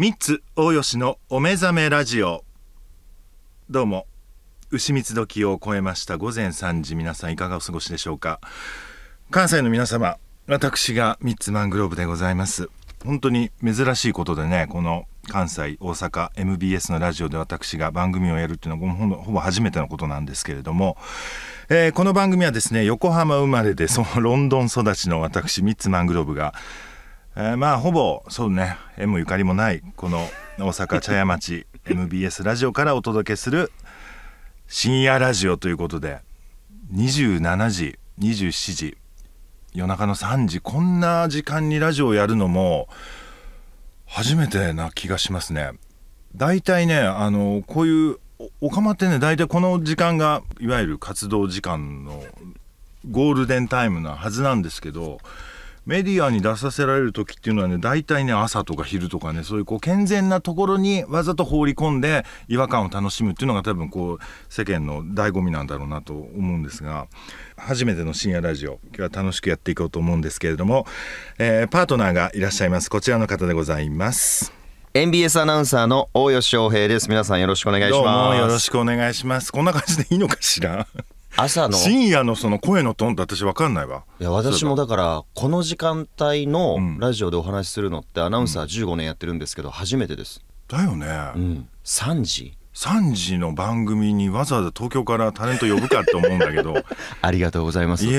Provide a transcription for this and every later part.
三つ大吉のお目覚めラジオどうも牛三つ時を超えました午前三時皆さんいかがお過ごしでしょうか関西の皆様私が三つマングローブでございます本当に珍しいことでねこの関西大阪 MBS のラジオで私が番組をやるっていうのはほぼ初めてのことなんですけれども、えー、この番組はですね横浜生まれでそのロンドン育ちの私ミッツマングローブがえー、まあほぼそうね縁もゆかりもないこの大阪茶屋町 MBS ラジオからお届けする深夜ラジオということで27時27時夜中の3時こんな時間にラジオやるのも初めてな気がしますね。大体ねあのこういうおかってね大体この時間がいわゆる活動時間のゴールデンタイムなはずなんですけどメディアに出させられる時っていうのはね大体ね朝とか昼とかねそういうこう健全なところにわざと放り込んで違和感を楽しむっていうのが多分こう世間の醍醐味なんだろうなと思うんですが初めての深夜ラジオ今日は楽しくやっていこうと思うんですけれども、えー、パートナーがいらっしゃいますこちらの方でございます。NBS アナウンサーの大吉翔平です。皆さんよろしくお願いします。よろしくお願いします。こんな感じでいいのかしら朝の深夜のその声のトーンって私分かんないわいや私もだからこの時間帯のラジオでお話しするのってアナウンサー15年やってるんですけど初めてですだよね、うん、3時3時の番組にわざわざ東京からタレント呼ぶかって思うんだけど ありがとうございますいえい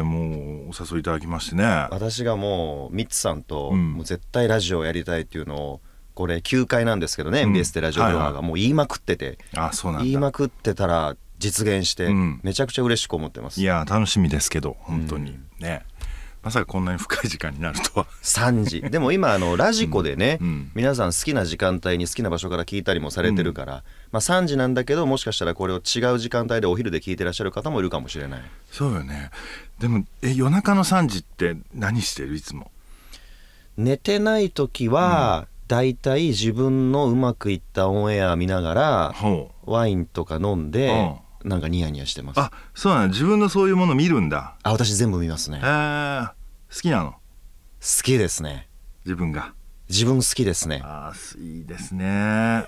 えもうお誘いいただきましてね私がもうミッツさんと、もう絶対ラジオやりたいっていうのをこれ9回なんですけどね、うん、MBS でラジオドラマがもう言いまくってて、あそうなん言いまくってたら実現して、めちゃくちゃ嬉しく思ってます、いや楽しみですけど本当に、うん、ねまさかこんなに深い時間になるとは3時 でも今あのラジコでね、うんうん、皆さん好きな時間帯に好きな場所から聞いたりもされてるから、うん、まあ、3時なんだけどもしかしたらこれを違う時間帯でお昼で聞いてらっしゃる方もいるかもしれないそうよねでもえ夜中の3時って何してるいつも寝てない時は、大体自分のうまくいったオンエア見ながらワインとか飲んで、なんかニヤニヤしてますあそうなの自分のそういうもの見るんだあ私全部見ますねえー、好きなの好きですね自分が自分好きですねあいいですね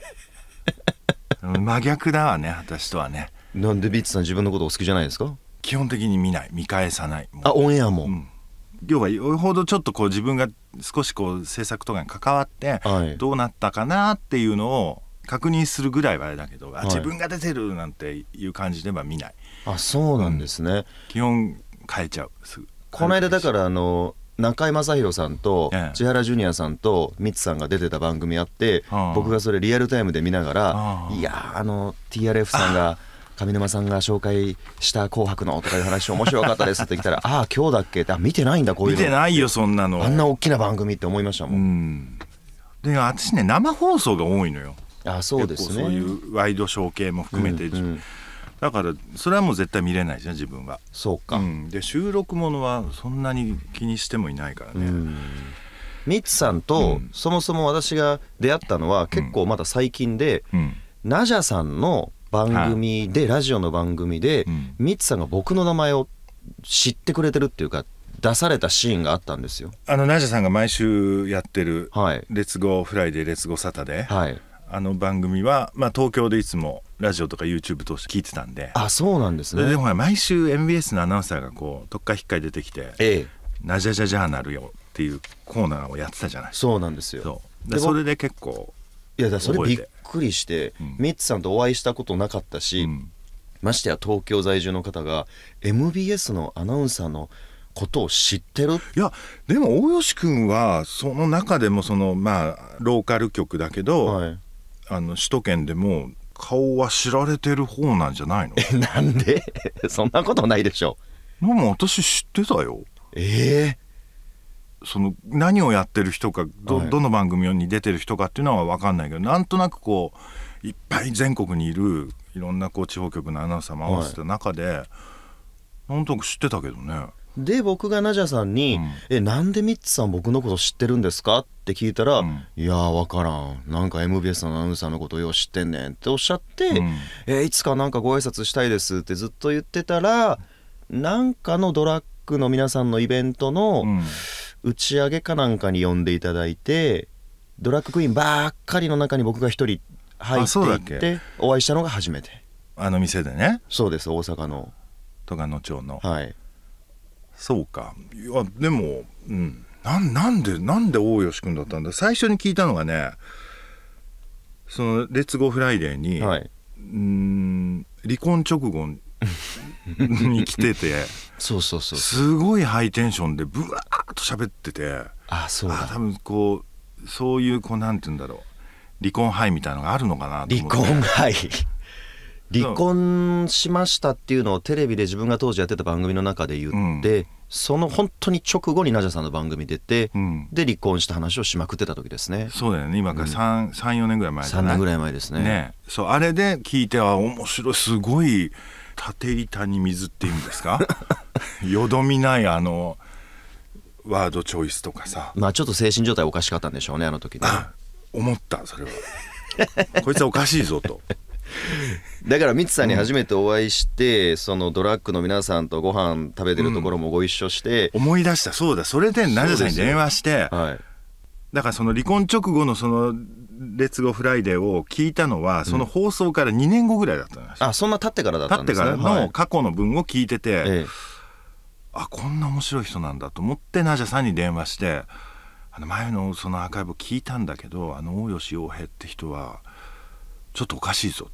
真逆だわね私とはねなんでビッツさん自分のことお好きじゃないですか基本的に見ない見返さないあオンエアも、うん、要はよほどちょっとこう自分が少しこう制作とかに関わって、はい、どうなったかなっていうのを確認するぐらいはあれだけど、はい、自分が出てるなんていう感じでは見ないあそうなんですね、うん、基本変えちゃうこの間だからあの中居正広さんと千原ジュニアさんとミツさんが出てた番組あって、僕がそれリアルタイムで見ながら「いやあの TRF さんが上沼さんが紹介した「紅白の」とかいう話面白かったですって来たら「ああ今日だっけ?」って「あ見てないんだこういうの」見てないよそんなのあんな大きな番組って思いましたもん、うん、で私ね生放送が多いのよあそうですねそういうワイドショー系も含めて、うんうん、だからそれはもう絶対見れないですね自分はそうか、うん、で収録ものはそんなに気にしてもいないからね、うんミツさんと、そもそも私が出会ったのは結構まだ最近で、ナジャさんの番組で、ラジオの番組で、ミツさんが僕の名前を知ってくれてるっていうか出されたシーンがあったんですよあのナジャさんが毎週やってる「レッツゴーフライデーレッツゴーサタデー」はい、あの番組は、まあ、東京でいつもラジオとか YouTube 通して聞いてたんであそうなんですねでも毎週 MBS のアナウンサーがこう特化引っかい出てきて「ええ、なじゃじゃじゃなるよ」っていうコーナーをやってたじゃないそうなんですよそそれで結構いやだそれびっくりして、うん、ミッツさんとお会いしたことなかったし、うん、ましてや東京在住の方が MBS のアナウンサーのことを知ってるいやでも大吉君はその中でもそのまあローカル局だけど、はい、あの首都圏でも顔は知られてる方なんじゃないのなんで そんなことないでしょでも私知ってたよええその何をやってる人かど,、どの番組に出てる人かっていうのは分かんないけどなんとなくこういっぱい全国にいるいろんなこう地方局のアナウンサーも合わせた中で、なんとなく知ってたけどねで僕がナジャさんに「うん、えなんでミッツさん僕のこと知ってるんですか?」って聞いたら「うん、いや分からんなんか MBS のアナウンサーのことよう知ってんねん」っておっしゃって「うん、えいつかなんかご挨拶したいです」ってずっと言ってたらなんかのドラッグの皆さんのイベントの打ち上げかなんかに呼んでいただいてドラッグクイーンばっかりの中に僕が一人入っていってお会いしたのが初めてあの店でねそうです大阪のとかの町のはいそうかいやでも、うん、ななんでなんで大吉君だったんだ最初に聞いたのがねその「レッツゴーフライデーに」はい、うん離婚直後に 来ててそうそうそうすごいハイテンションでブワーッと喋っててあそうだあ多分こうそういうこうなんて言うんだろう離婚ハイみたいのがあるのかなと思って離婚ハイ離婚しましたっていうのをテレビで自分が当時やってた番組の中で言って、うん、その本当に直後にナジャさんの番組出て、うん、で離婚した話をしまくってた時ですねそうだよね今から34、年ぐらい前3年ぐらい前ですね、ね、そうあれで聞いては面白いすごい縦板に水っていうんですか よどみないあのワードチョイスとかさまあちょっと精神状態おかしかったんでしょうねあの時ね 思ったそれはこいつはおかしいぞとだからミツさんに初めてお会いして、うん、そのドラッグの皆さんとご飯食べてるところもご一緒して、うん、思い出したそうだそれで成田さんに電話して、はい、だからその離婚直後のその「レッツゴーフライデー」を聞いたのはその放送から2年後ぐらいだったんです、うん、あそんな経ってからだったんですねってからの過去の分を聞いてて、はい、あこんな面白い人なんだと思ってナジャさんに電話してあの前のそのアーカイブ聞いたんだけどあの大吉洋平って人は。ちょっとおかしいぞ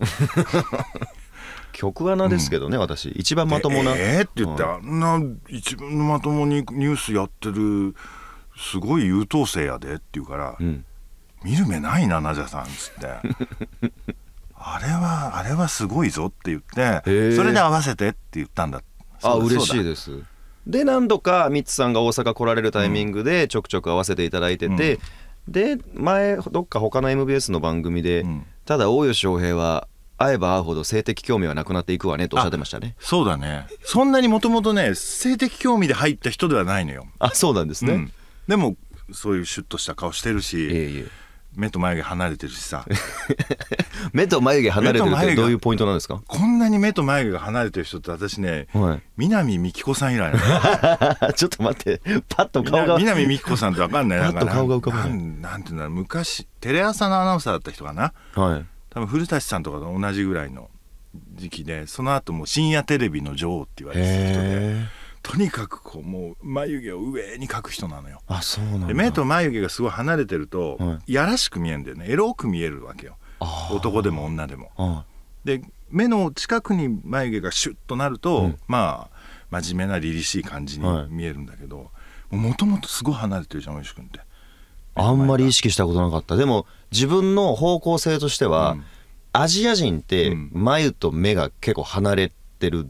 曲穴ですけどね、うん、私一番まともなえー、って言って、あんな一番まともにニュースやってるすごい優等生やでって言うから、うん、見る目ないなナジャさんっつって あれはあれはすごいぞって言ってそれで合わせてって言ったんだあ嬉しいですで何度かミッツさんが大阪来られるタイミングでちょくちょく合わせていただいてて、うん、で前どっか他の MBS の番組で、うんただ大吉翔平は会えば会うほど性的興味はなくなっていくわねとおっしゃってましたねそうだねそんなにもともとね性的興味で入った人ではないのよあそうなんですね、うん、でもそういうシュッとした顔してるし、ええ目と眉毛離れてるしさ 目と眉毛離れてるってどういうポイントなんですかこんなに目と眉毛が離れてる人って私ね、はい、南美紀子さん以来 ちょっと待ってパッと顔が南美紀子さんって分かんないなんか顔が浮かぶななんていうんだろう昔テレ朝のアナウンサーだった人かな、はい、多分古舘さんとかと同じぐらいの時期でその後も深夜テレビの女王って言われてた人で。とにかくこうもう眉毛を上に描く人なのよあそうなん目と眉毛がすごい離れてると、はい、やらしく見えるんだよねエロく見えるわけよ男でも女でも、で目の近くに眉毛がシュッとなると、うん、まあ真面目な凛々しい感じに見えるんだけど、はい、もともとすごい離れてるじゃんおいしくんってあんまり意識したことなかったでも自分の方向性としては、うん、アジア人って眉と目が結構離れてる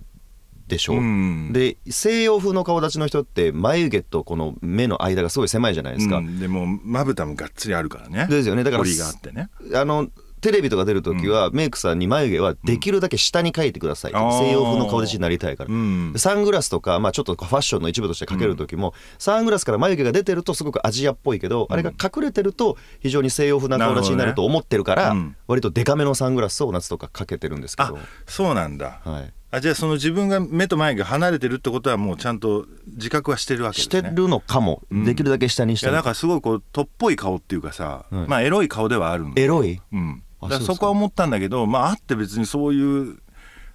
でしょ、うん、で西洋風の顔立ちの人って眉毛とこの目の間がすごい狭いじゃないですか、うん、でもまぶたもがっつりあるからねですよねだからがあってねあのテレビとか出る時は、メイクさんに眉毛はできるだけ下に描いてください、うん、西洋風の顔立ちになりたいから、うん、サングラスとか、まあ、ちょっとファッションの一部としてかける時も、うん、サングラスから眉毛が出てるとすごくアジアっぽいけど、あれが隠れてると非常に西洋風な顔立ちになると思ってるから割とデカめのサングラスを夏とかかけてるんですけどそうなんだ、はい、あじゃあその自分が目と前が離れてるってことはもうちゃんと自覚はしてるわけです、ね、してるのかも、うん、できるだけ下にしてるだからすごいこうとっぽい顔っていうかさ、まあエロい顔ではあるんエロい、うん、だそこは思ったんだけどまああって別にそういう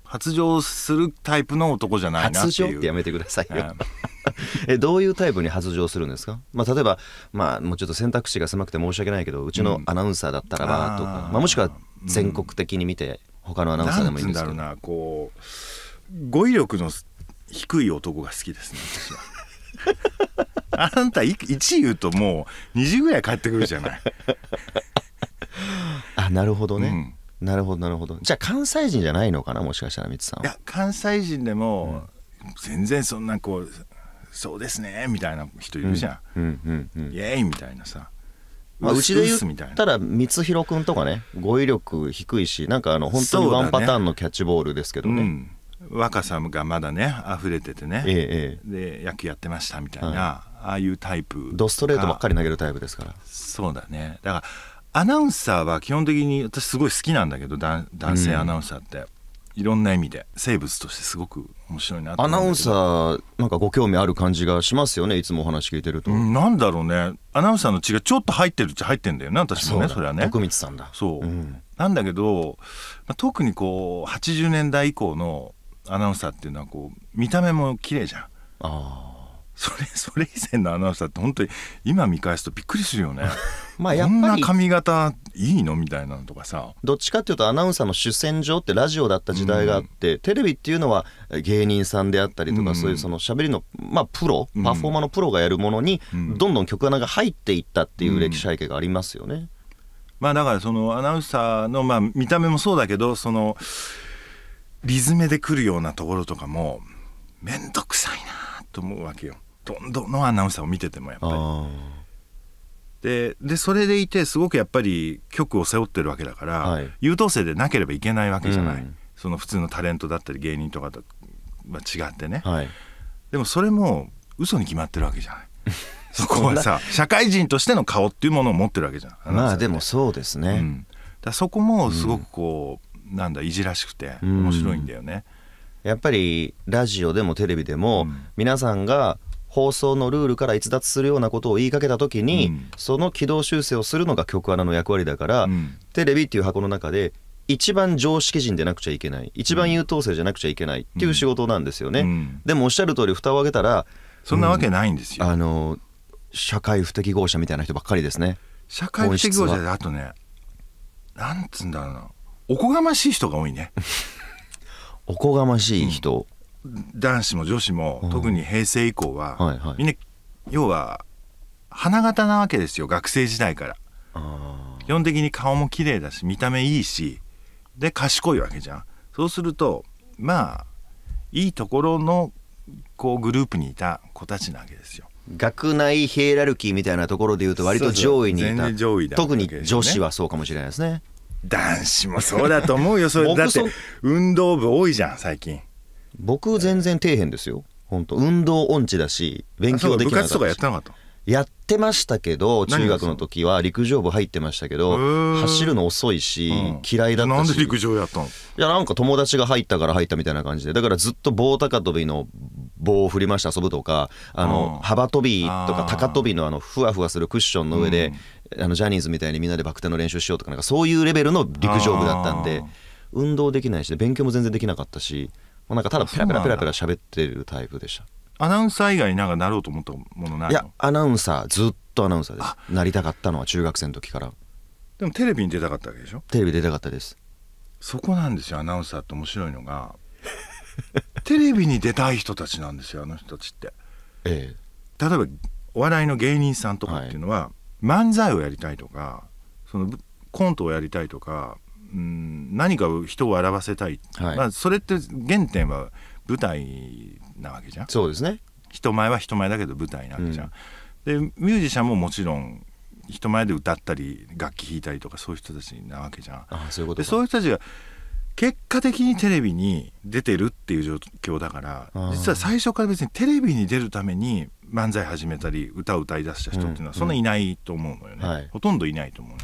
発情するタイプの男じゃないなっていう発情ってやめてくださいよ、えどういうタイプに発情するんですか、まあ、例えば、まあ、もうちょっと選択肢が狭くて申し訳ないけどうちのアナウンサーだったらばとか、うん、あまあ、もしくは全国的に見て、他のアナウンサーでもいいんですけど。なんだろうなこう語彙力の低い男が好きですね私は。あんた1言うともう2時ぐらい帰ってくるじゃない あなるほどね、うん、なるほどなるほどじゃあ関西人じゃないのかなもしかしたらみつさんいや関西人でも、全然そんなこう「そうですね」みたいな人いるじゃん「うんうん、イエーイ!」みたいなさまあ、うちで言ったら光弘君とかね語彙力低いしなんかあの本当にワンパターンのキャッチボールですけどね、ね若さがまだね溢れててね、ええ、で野球やってましたみたいな、はい、ああいうタイプドストレートばっかり投げるタイプですからそうだねだからアナウンサーは基本的に私すごい好きなんだけど男性アナウンサーって、うん、いろんな意味で生物としてすごく面白いなアナウンサーなんかご興味ある感じがしますよねいつもお話聞いてると、うん、なんだろうねアナウンサーの血がちょっと入ってるっちゃ入ってんだよね私もねそれはね徳光さんだそう、うん、なんだけど、まあ、特にこう80年代以降のアナウンサーっていうのはこう見た目も綺麗じゃんあそれ それ以前のアナウンサーって本当に今見返すとびっくりするよね まあやっぱりこんな髪型いいのみたいなのとかさどっちかっていうとアナウンサーの主戦場ってラジオだった時代があって、うん、テレビっていうのは芸人さんであったりとか、うん、そういうその喋りのまあプロ、パフォーマーのプロがやるものに、どんどん曲穴が入っていったっていう歴史背景がありますよね。まあだからそのアナウンサーのまあ見た目もそうだけどその理詰めで来るようなところとかも面倒くさいなと思うわけよどんどんのアナウンサーを見ててもやっぱり。ででそれでいてすごくやっぱり局を背負ってるわけだから、はい、優等生でなければいけないわけじゃない、うん、その普通のタレントだったり芸人とかとは違ってね、はい、でもそれも嘘に決まってるわけじゃない そこはさ社会人としての顔っていうものを持ってるわけじゃないまあでもそうですね、うん、だそこもすごくこう、なんだいじらしくて面白いんだよね。やっぱりラジオでもテレビでも、皆さんが放送のルールから逸脱するようなことを言いかけた時に、うん、その軌道修正をするのが局アナの役割だから、うん、テレビっていう箱の中で一番常識人でなくちゃいけない一番優等生じゃなくちゃいけないっていう仕事なんですよね、うん、でもおっしゃる通り蓋を開けたらそんなわけないんですよ、あの社会不適合者みたいな人ばっかりですね社会不適合者であとねなんつうんだろうなおこがましい人が多いね おこがましい人、うん、男子も女子も特に平成以降は、はいはい、みんな要は花形なわけですよ学生時代から基本的に顔も綺麗だし見た目いいしで賢いわけじゃんそうするとまあいいところのこうグループにいた子たちなわけですよ学内ヒエラルキーみたいなところでいうと割と上位にいた、ね、特に女子はそうかもしれないですね男子もそうだと思うよ それだって運動部多いじゃん最近僕全然底辺ですよ本当運動音痴だし勉強できなかった部活とかやってなかったやってましたけど中学の時は陸上部入ってましたけど走るの遅いし、嫌いだったし、なんで陸上やったのいやなんか友達が入ったから入ったみたいな感じでだからずっと棒高跳びの棒を振りまして遊ぶとかあの、幅跳びとか高跳びのあのふわふわするクッションの上であのジャニーズみたいにみんなでバク転の練習しようとかなんかそういうレベルの陸上部だったんで運動できないし勉強も全然できなかったし、まあ、なんかただペラペラペラペラ喋ってるタイプでしたアナウンサー以外になんかなろうと思ったものないいやアナウンサーずっとアナウンサーですなりたかったのは中学生の時からでもテレビに出たかったわけでしょテレビ出たかったですそこなんですよアナウンサーって面白いのが テレビに出たい人たちなんですよあの人たちって、ええ、例えばお笑いの芸人さんとかっていうのは、はい漫才をやりたいとかそのコントをやりたいとか、うん、何か人を笑わせたい、はい、まあ、それって原点は舞台なわけじゃんそうですね人前は人前だけど舞台なわけじゃん、うん、でミュージシャンももちろん人前で歌ったり楽器弾いたりとかそういう人たちなわけじゃんあそういうことでそういう人たちが結果的にテレビに出てるっていう状況だから実は最初から別にテレビに出るために漫才始めたり歌を歌い出した人っていうのはそんないないと思うのよね、うんうんほとんどいないと思うね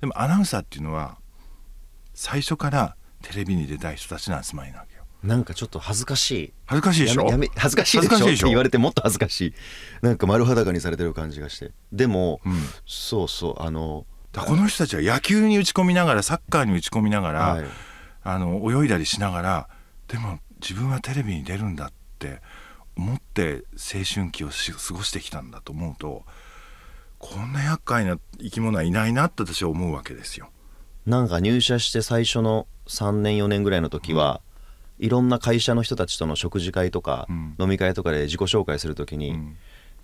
でもアナウンサーっていうのは最初からテレビに出たい人たちの集まりなわけよなんかちょっと恥ずかしい恥ずかしいでしょやめ恥ずかしいでしょって言われてもっと恥ずかしいなんか丸裸にされてる感じがしてでも、うん、そうそうあのこの人たちは野球に打ち込みながらサッカーに打ち込みながら、はい、あの泳いだりしながらでも自分はテレビに出るんだって持って青春期を過ごしてきたんだと思うとこんな厄介な生き物はいないなって私は思うわけですよ。なんか入社して最初の3年4年ぐらいの時は、うん、いろんな会社の人たちとの食事会とか、うん、飲み会とかで自己紹介する時に、うん、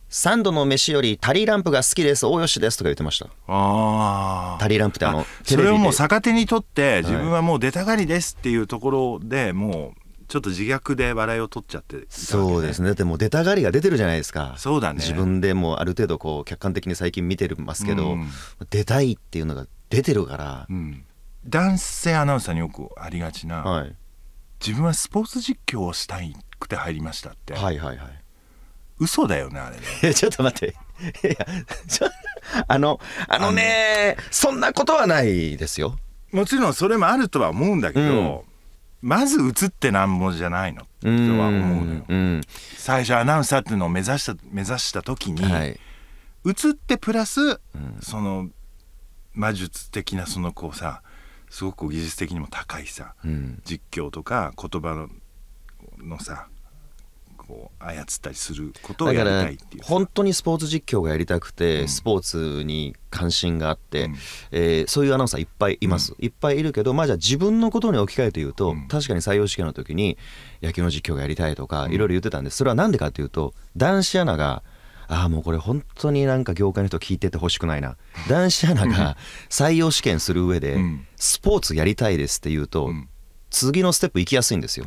サンドの飯よりタリーランプが好きです大吉です」とか言ってましたあタリーランプってあのそれをもう逆手にとって、自分はもう出たがりですっていうところでもうちょっと自虐で笑いを取っちゃって、ね、そうですねだってもう出たがりが出てるじゃないですかそうだね自分でもある程度こう客観的に最近見てますけど、うん、出たいっていうのが出てるから、うん、男性アナウンサーによくありがちな、はい、自分はスポーツ実況をしたいくて入りましたってはいはいはい嘘だよねあれね ちょっと待っていやちょあのあのねそんなことはないですよもちろんそれもあるとは思うんだけど、うんまず映ってなんぼじゃないのとは思うのよ、最初アナウンサーっていうのを目指した目指した時に、はい、映ってプラス、その魔術的なそのこうさすごく技術的にも高いさ、実況とか言葉ののさこう操ったりすることをやりたいっていう本当にスポーツ実況がやりたくて、うん、スポーツに関心があって、うん、えー、そういうアナウンサーいっぱいいます、うん、いっぱいいるけどまあじゃあ自分のことに置き換えて言うと、うん、確かに採用試験の時に野球の実況がやりたいとかいろいろ言ってたんですそれは何でかっていうと男子アナがああもうこれ本当になんか業界の人聞いててほしくないな男子アナが採用試験する上で、スポーツやりたいですって言うと、次のステップ行きやすいんですよ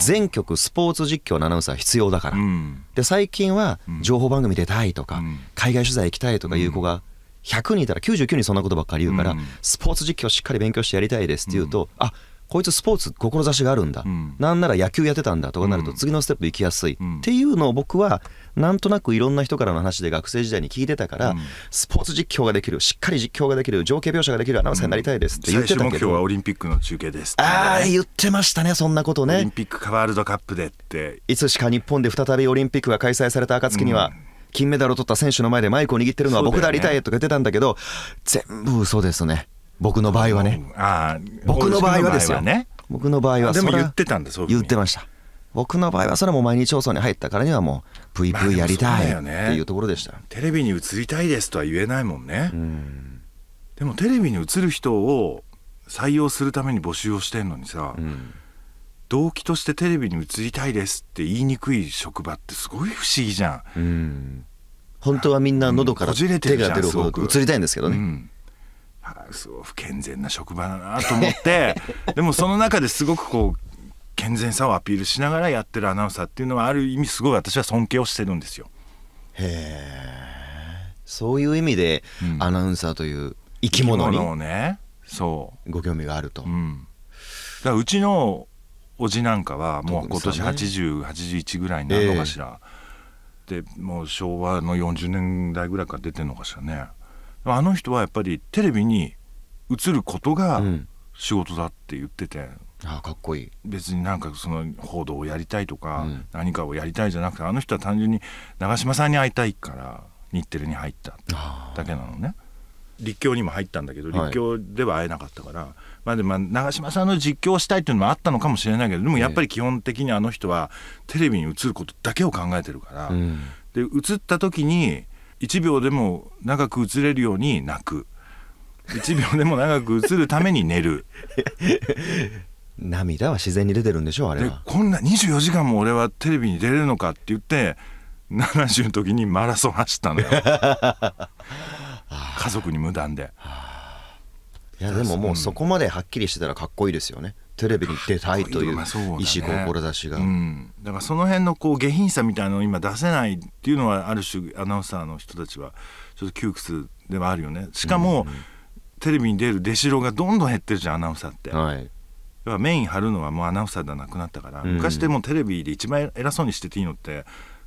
全局スポーツ実況のアナウンサー必要だから、うん、で最近は情報番組出たいとか、うん、海外取材行きたいとかいう子が100人いたら99人そんなことばっかり言うから、うん、スポーツ実況しっかり勉強してやりたいですって言うと、あこいつスポーツ志があるんだ、うん、なんなら野球やってたんだとかなると次のステップ行きやすいっていうのを僕はなんとなくいろんな人からの話で学生時代に聞いてたから、うん、スポーツ実況ができるしっかり実況ができる情景描写ができるアナウンサーになりたいですって言ってたけど、うん、目標はオリンピックの中継です、ああ言ってましたねそんなことねオリンピックかワールドカップでっていつしか日本で再びオリンピックが開催された暁には、金メダルを取った選手の前でマイクを握ってるのは僕でありたいとか言ってたんだけど、ね、全部嘘ですね僕の場合はね僕の場合はですよね僕の場合はでも言ってたんでう言ってました僕の場合はそれも毎日放送に入ったからにはもう VV やりたいっていうところでした、まあね、テレビに映りたいですとは言えないもんね、ん、でもテレビに映る人を採用するために募集をしてんのにさ、うん、動機としてテレビに映りたいですって言いにくい職場ってすごい不思議じゃん、ん、本当はみんな喉から手が出るほど映りたいんですけどね、うんすごい不健全な職場だなと思って でもその中ですごくこう健全さをアピールしながらやってるアナウンサーっていうのはある意味すごい私は尊敬をしてるんですよ。へえそういう意味で、アナウンサーという生き物にをねそうご興味があると。うん、だからうちのおじなんかはもう今年8081ぐらいになるのかしら、えー、でもう昭和の40年代ぐらいから出てるのかしらねあの人はやっぱりテレビに映ることが仕事だって言ってて、あかっこいい別になんかその報道をやりたいとか、うん、何かをやりたいじゃなくてあの人は単純に長嶋さんに会いたいから日テレに入っただけなのね立教にも入ったんだけど立教では会えなかったから、はい、まあでも長嶋さんの実況をしたいっていうのもあったのかもしれないけどでもやっぱり基本的にあの人はテレビに映ることだけを考えてるから、うん、で映った時に1秒でも長く映れるように泣く1秒でも長く映るために寝る 涙は自然に出てるんでしょあれはこんな24時間も俺はテレビに出れるのかって言って70の時にマラソン走ったのよ 家族に無断でいやでももうそこまではっきりしてたらかっこいいですよねテレビに出たいという意思志が、ねうん、だからその辺のこう下品さみたいなのを今出せないっていうのはある種アナウンサーの人たちはちょっと窮屈ではあるよねしかも、うんうん、テレビに出る出しろがどんどん減ってるじゃんアナウンサーって、はい、はメイン張るのはもうアナウンサーではなくなったから、うん、昔でもテレビで一番偉そうにしてていいのって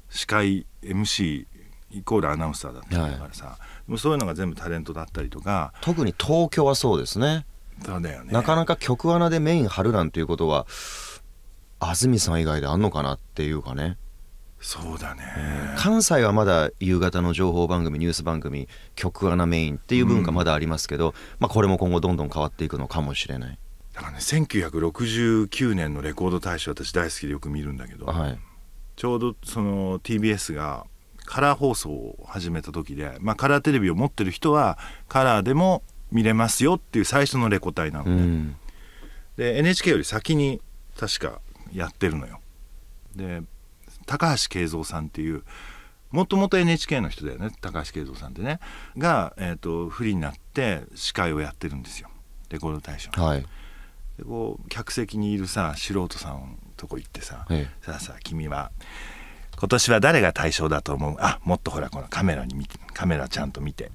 司会 MC イコールアナウンサーだったからさ、はい、もそういうのが全部タレントだったりとか特に東京はそうですねだよねなかなか局アナでメイン張るなんていうことは安住さん以外であんのかなっていうかねそうだね、関西はまだ夕方の情報番組ニュース番組局アナメインっていう文化まだありますけど、うん、まあ、これも今後どんどん変わっていくのかもしれないだからね1969年のレコード大賞私大好きでよく見るんだけど、はい、ちょうどその TBS がカラー放送を始めた時で、まあ、カラーテレビを持ってる人はカラーでも見れますよっていう最初のレコ大なのでうん、で NHK より先に確かやってるのよ。で高橋慶三さんっていうもともと NHK の人だよね高橋慶三さんってねが、えーと、不利になって司会をやってるんですよレコード大賞。はいこう客席にいるさ素人さんのとこ行ってさ、ええ、さあさあ君は今年は誰が対象だと思うあもっとほらこのカメラに見てカメラちゃんと見て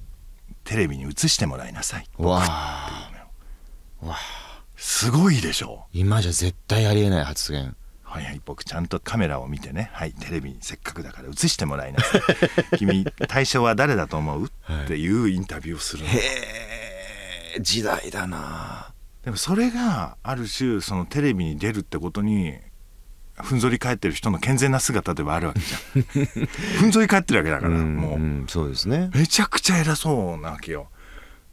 テレビに映してもらいなさい僕っていうすごいでしょ今じゃ絶対ありえない発言はいはい僕ちゃんとカメラを見てねはいテレビにせっかくだから映してもらいなさい 君対象は誰だと思う、はい、っていうインタビューをするへえ時代だなでもそれがある種そのテレビに出るってことにふんぞり返ってる人の健全な姿ではあるわけじゃん ふんぞり返ってるわけだから、もうそうですねめちゃくちゃ偉そうなわけよ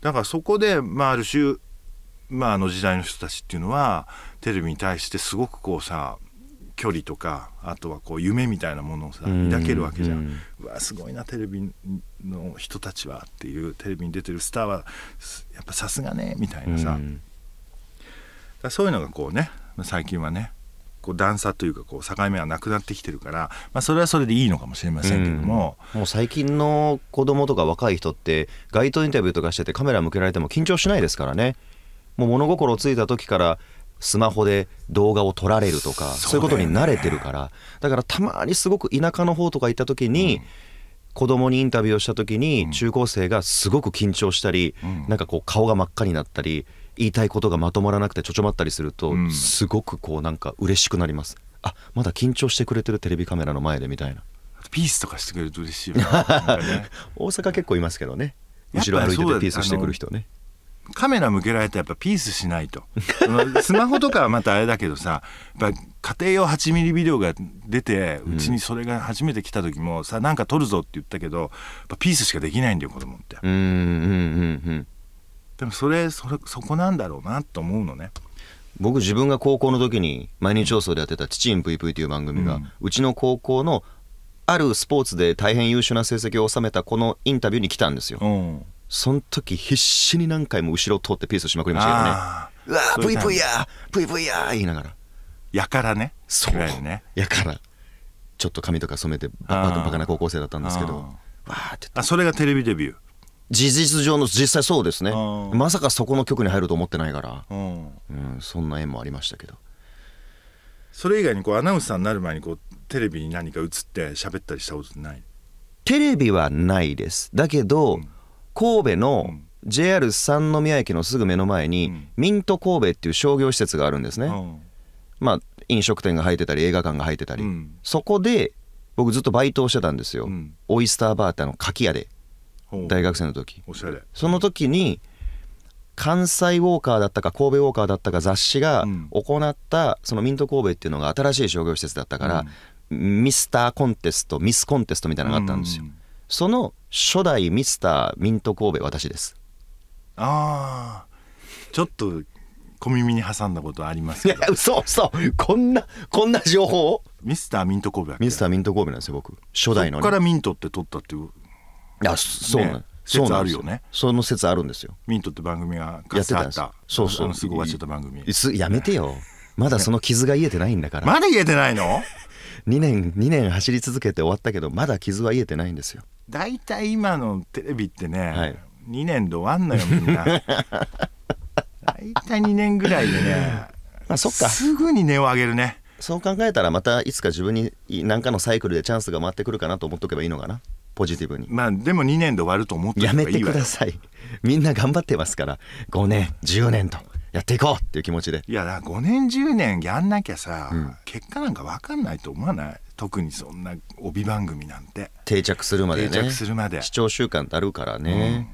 だからそこで、まあ、ある種、まあ、あの時代の人たちっていうのはテレビに対してすごくこうさ距離とかあとはこう夢みたいなものをさ抱けるわけじゃん、うん、うわすごいなテレビの人たちはっていうテレビに出てるスターはやっぱさすがねみたいなさ、そういうのがこうね最近はねこう段差というかこう境目はなくなってきてるから、まあ、それはそれでいいのかもしれませんけども、うん、もう最近の子供とか若い人って街頭インタビューとかしててカメラ向けられても緊張しないですからねもう物心ついた時からスマホで動画を撮られるとかそういうことに慣れてるから、ね、だからたまにすごく田舎の方とか行った時に、うん子供にインタビューをした時に中高生がすごく緊張したり、なんかこう顔が真っ赤になったり言いたいことがまとまらなくてちょちょまったりすると、すごくこうなんか嬉しくなりますあまだ緊張してくれてるテレビカメラの前でみたいなピースとかしてくれると嬉しいよね 大阪結構いますけどね後ろ歩いててピースしてくる人ねカメラ向けられたらやっぱピースしないとスマホとかはまたあれだけどさやっぱ家庭用8ミリビデオが出てうちにそれが初めて来た時も、うん、なんか撮るぞって言ったけどピースしかできないんだよ子供って。うんうんうんうんでもそれそれそこなんだろうなと思うのね。僕自分が高校の時に毎日放送でやってた「チチン VV」という番組が、うん、うちの高校のあるスポーツで大変優秀な成績を収めたこのインタビューに来たんですよ。うん、その時必死に何回も後ろを通ってピースしまくりましたよね。うわー v イや v イや言いながら。やからね。そう。ね、やから。ちょっと髪とか染めてバカな高校生だったんですけど。わってあそれがテレビデビュー。事実上の実際そうですねまさかそこの局に入ると思ってないから、うん、うん、そんな縁もありましたけどそれ以外にこうアナウンサーになる前にこうテレビに何か映って喋ったりしたことないテレビはないですだけど、うん、神戸の JR 三宮駅のすぐ目の前に、うん、ミント神戸っていう商業施設があるんですね、うん、まあ飲食店が入ってたり映画館が入ってたり、そこで僕ずっとバイトをしてたんですよ、オイスターバーってあの柿屋で大学生の時おしゃれその時に関西ウォーカーだったか神戸ウォーカーだったか雑誌が行ったそのミント神戸っていうのが新しい商業施設だったから、うん、ミスターコンテストミスコンテストみたいなのがあったんですよ、うん、その初代ミスターミント神戸私ですああちょっと小耳に挟んだことありますけどいやそうそうこんなこんな情報ミスターミント神戸ミスターミント神戸なんですよ僕初代の、ね、こからミントって取ったっていうあそうなん、ね、説あるよねその説あるんですよミントって番組がやってたんですそうそうすぐ終わっちゃった番組すやめてよまだその傷が癒えてないんだからまだ癒えてないの2 年二年走り続けて終わったけどまだ傷は癒えてないんですよ大体今のテレビってね、はい、2年で終わんのよみんな 大体2年ぐらいでねまあそっかすぐに値を上げるねそう考えたらまたいつか自分に何かのサイクルでチャンスが回ってくるかなと思っとけばいいのかなポジティブにまあでも2年で終わると思ってやめてくださいみんな頑張ってますから5年10年とやっていこうっていう気持ちでいやだ5年10年やんなきゃさ、うん、結果なんか分かんないと思わない特にそんな帯番組なんて定着するまでね定着するまで視聴習慣だるからね、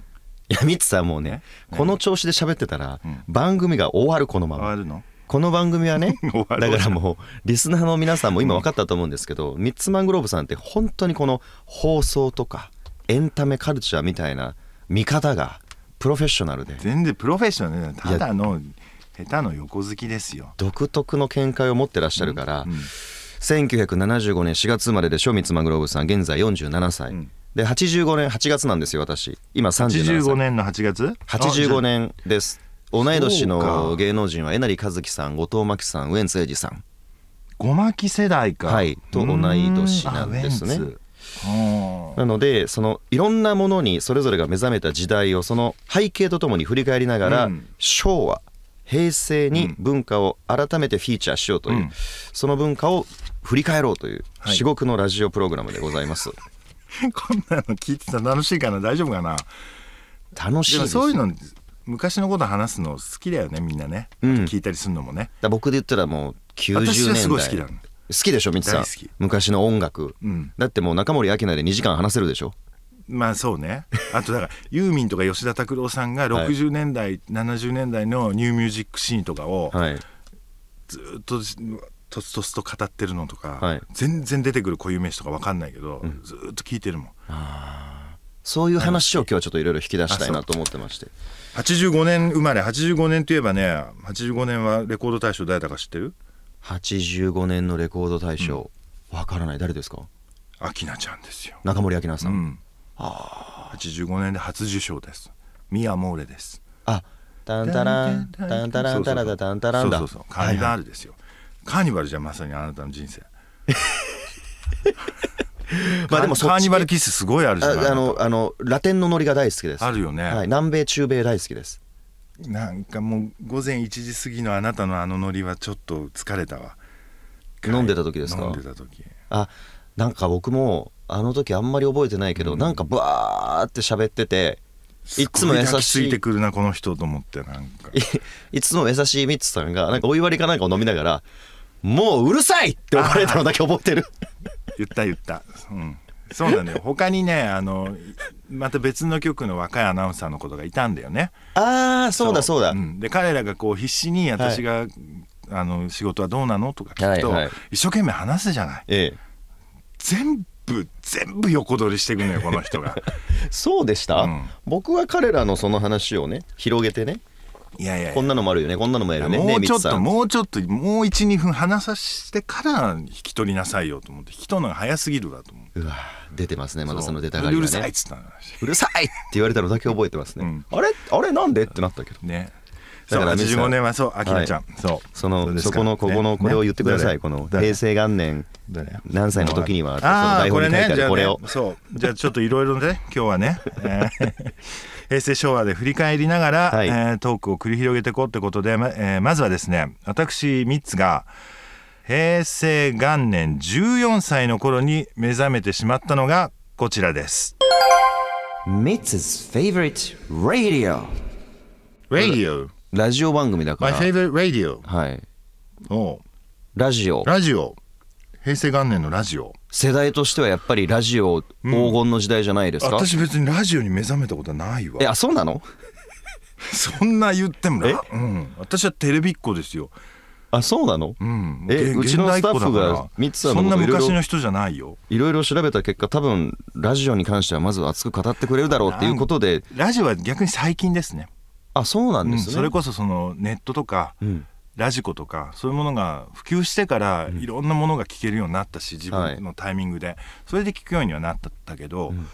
うん、いやミツさんもうねこの調子で喋ってたら、番組が終わるこのまま終わるのこの番組はね だからもうリスナーの皆さんも今分かったと思うんですけどミッツマングローブさんって本当にこの放送とかエンタメカルチャーみたいな見方がプロフェッショナルで全然プロフェッショナルただの下手の横好きですよ独特の見解を持ってらっしゃるから、うんうん、1975年4月生まれでしょミツマングローブさん現在47歳、うんで85年8月なんですよ私今3 5歳85年の8月85年です同い年の芸能人はえなりかずきさん後藤真希さんウエンツ瑛士さんご真希世代かはいと同い年なんですねなのでそのいろんなものにそれぞれが目覚めた時代をその背景とともに振り返りながら、うん、昭和平成に文化を改めてフィーチャーしようという、うん、その文化を振り返ろうという至極のラジオプログラムでございます、はい、こんなの聞いてたら楽しいかな大丈夫かな楽しいそういうの昔のこと話すの好きだよねみんなね、うん、聞いたりするのもね僕で言ったらもう90年代私はすごい好きだ好きでしょ三つさん昔の音楽、うん、だってもう中森明菜で2時間話せるでしょまあそうねあとだからユーミンとか吉田拓郎さんが60 年代、はい、70年代のニューミュージックシーンとかを、はい、ずっととつとつと語ってるのとか、はい、全然出てくる固有名詞とか分かんないけど、うん、ずっと聞いてるもんそういう話を今日はちょっといろいろ引き出したいなと思ってまして。85年生まれ85年といえばね85年はレコード大賞誰だか知ってる85年のレコード大賞、わ、うん、からない誰ですか明菜ちゃんですよ中森明菜さん、うん、あ85年で初受賞ですミアモーレですあタンタランタンタランタランタンタランだそうそうそうカーニバルですよ、はいはい、カーニバルじゃまさにあなたの人生 まあでもカーニバルキスすごいあるじゃないあのあのラテンのノリが大好きですあるよね、はい、南米中米大好きですなんかもう午前1時過ぎのあなたのあのノリはちょっと疲れたわ 飲んでた時ですか飲んでた時あなんか僕もあの時あんまり覚えてないけど、うん、なんかバーって喋ってていつも優しい。いてくるなこの人と思ってなんか。いつも優しいミッツさんがなんかお祝いかなんかを飲みながら、もううるさいって怒られたのだけ覚えてる。言った言った。うんそうなんだよ他にねあのまた別の局の若いアナウンサーのことがいたんだよねああそうだそうだ、うん、で彼らがこう必死に私が、はい、あの仕事はどうなのとか聞くと、はいはい、一生懸命話すじゃない、ええ、全部全部横取りしていくのよこの人が そうでした、うん、僕は彼らのその話をね広げてねいやいやこんなのもあるよねこんなのもやるねもうちょっともうちょっともう12分話させてから引き取りなさいよと思って引き取るのが早すぎるわと思ってうわ出てますねまだその出たがりが、ね、うるさいっつったうるさいって言われたのだけ覚えてますね、うん、あれあれなんでってなったけどねだから85年はそう、あきらちゃん、はい、そう、その、そこの、ここの、これを言ってください、ね、この平成元年。何歳の時には、その台本に書いてあるこれを。ねね、そう、じゃ、ちょっといろいろね、今日はね。平成昭和で振り返りながら、はい、えー、トークを繰り広げていこうってことでま,、えー、まずはですね私ミつが平成元年14歳の頃に目覚めてしまったのがこちらです。ミッツ 's favorite radio radio ラジオ番組だから。My favorite radio はい。おラジオラジオ平成元年のラジオ。世代としてはやっぱりラジオ黄金の時代じゃないですか、私別にラジオに目覚めたことはないわいやそうなの そんな言ってもな、うん、私はテレビっ子ですよあそうなの、うん、えうちのスタッフが三つさんのそんな昔の人じゃないよいろいろ調べた結果多分ラジオに関してはまず熱く語ってくれるだろうっていうことでラジオは逆に最近ですねあそうなんですね、うん、それこそそのネットとか、うんラジコとかそういうものが普及してからいろんなものが聴けるようになったし、うん、自分のタイミングで、それで聴くようにはなったんだけど、うん、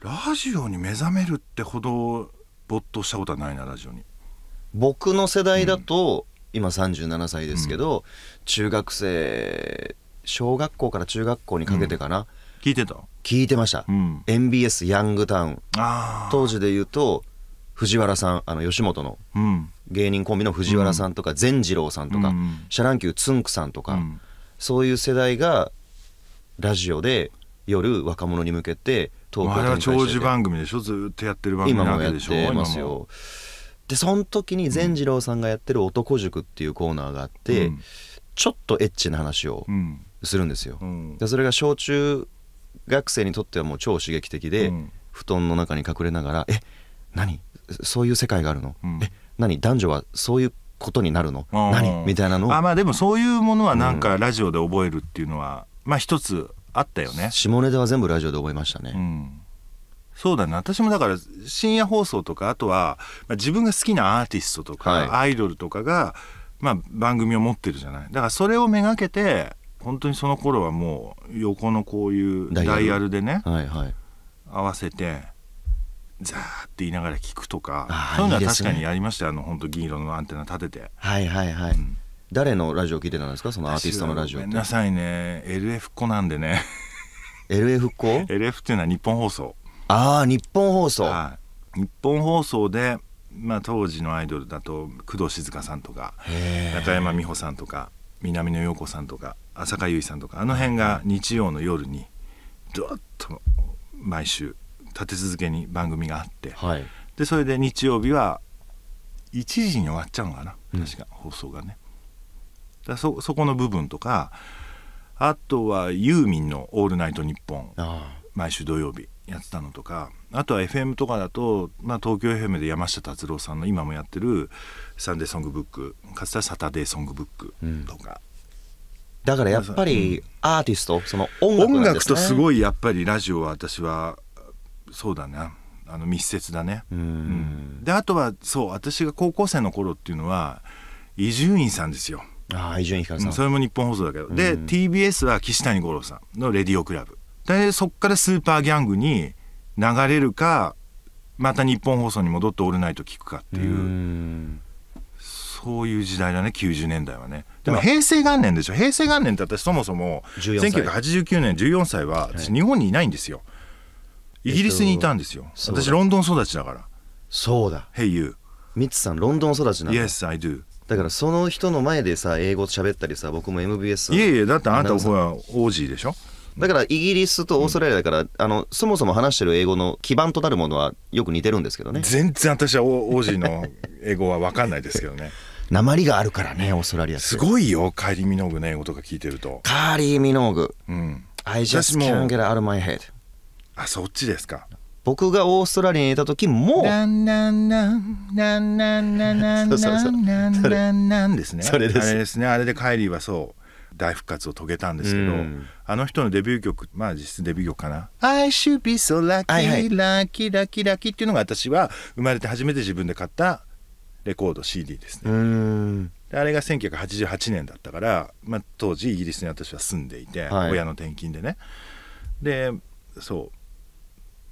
ラジオに目覚めるってほど没頭したことはないなラジオに。僕の世代だと、うん、今37歳ですけど、中学生小学校から中学校にかけてかな、聞いてた聞いてました、うん、MBS ヤングタウン当時で言うと藤原さんあの吉本の、うん、芸人コンビの藤原さんとか善次郎さんとか、シャランキューつんくさんとか、そういう世代がラジオで夜若者に向けてトークをて長寿番組でしょずっとやってる番組なわけでしょ今もやってますよでその時に善次郎さんがやってる「男塾」っていうコーナーがあって、うん、ちょっとエッチな話をするんですよ、うん、それが小中学生にとってはもう超刺激的で、うん、布団の中に隠れながら「え何そういう世界があるの、うん、え何男女はそういうことになるの何みたいなのあまあでもそういうものはなんかラジオで覚えるっていうのは、うん、まあ一つあったよね下ネタは全部ラジオで覚えましたね、うん、そうだね私もだから深夜放送とかあとは、まあ、自分が好きなアーティストとか、はい、アイドルとかが、まあ、番組を持ってるじゃないだからそれをめがけて本当にその頃はもう横のこういうダイヤルでね、はいはい、合わせて。ザーって言いながら聞くとかそういうのは確かにやりましたあの本当銀色のアンテナ立ててはいはいはい、うん、誰のラジオ聞いてたんですかそのアーティストのラジオごめんなさいね LF っ子なんでね LF っ子 ?LF っていうのは日本放送ああ日本放送、はい、日本放送でまあ当時のアイドルだと工藤静香さんとか中山美穂さんとか南野陽子さんとか浅香唯さんとかあの辺が日曜の夜にドッと毎週立て続けに番組があって、はい、でそれで日曜日は1時に終わっちゃうのかな確か、うん、放送がねだそそこの部分とかあとはユーミンの「オールナイトニッポン」毎週土曜日やってたのとかあとは FM とかだと、まあ、東京 FM で山下達郎さんの今もやってる「サンデーソングブック」かつては「サタデーソングブック」とか、うん、だからやっぱりアーティスト、うん、その音楽、ね、音楽とすごいやっぱりラジオは私はそうだねあの密接だね、うん、であとはそう私が高校生の頃っていうのは伊集院さんですよあ伊集院光さん、それも日本放送だけど、で TBS は岸谷五郎さんの「レディオクラブ」でそっからスーパーギャングに流れるかまた日本放送に戻って「オールナイト」聞くかっていうそういう時代だね90年代はねでも平成元年でしょ平成元年って私そもそも1989年14歳は私日本にいないんですよ、イギリスにいたんですよ、私ロンドン育ちだからそうだ Hey you ミッツさんロンドン育ちなの Yes I do だからその人の前でさ英語喋ったりさ僕も MBS いやいやだってあなたほらオージーでしょだからイギリスとオーストラリアだから、うん、あのそもそも話してる英語の基盤となるものはよく似てるんですけどね全然私はオージーの英語は分かんないですけどね鉛 があるからねオーストラリアすごいよカーリー・ミノーグの英語とか聞いてるとカーリー・ミノーグ、うん、I just can't get out of my head あそっちですか僕がオーストラリアにいた時もなんなんなんなんなんなんなんなんなんですねそれですあれですねあれで帰りはそう大復活を遂げたんですけど、あの人のデビュー曲まあ実質デビュー曲かな「I should be so lucky、はいはい、lucky lucky l u っていうのが私は生まれて初めて自分で買ったレコード CD ですねあれが1988年だったから、まあ、当時イギリスに私は住んでいて、はい、親の転勤でねでそう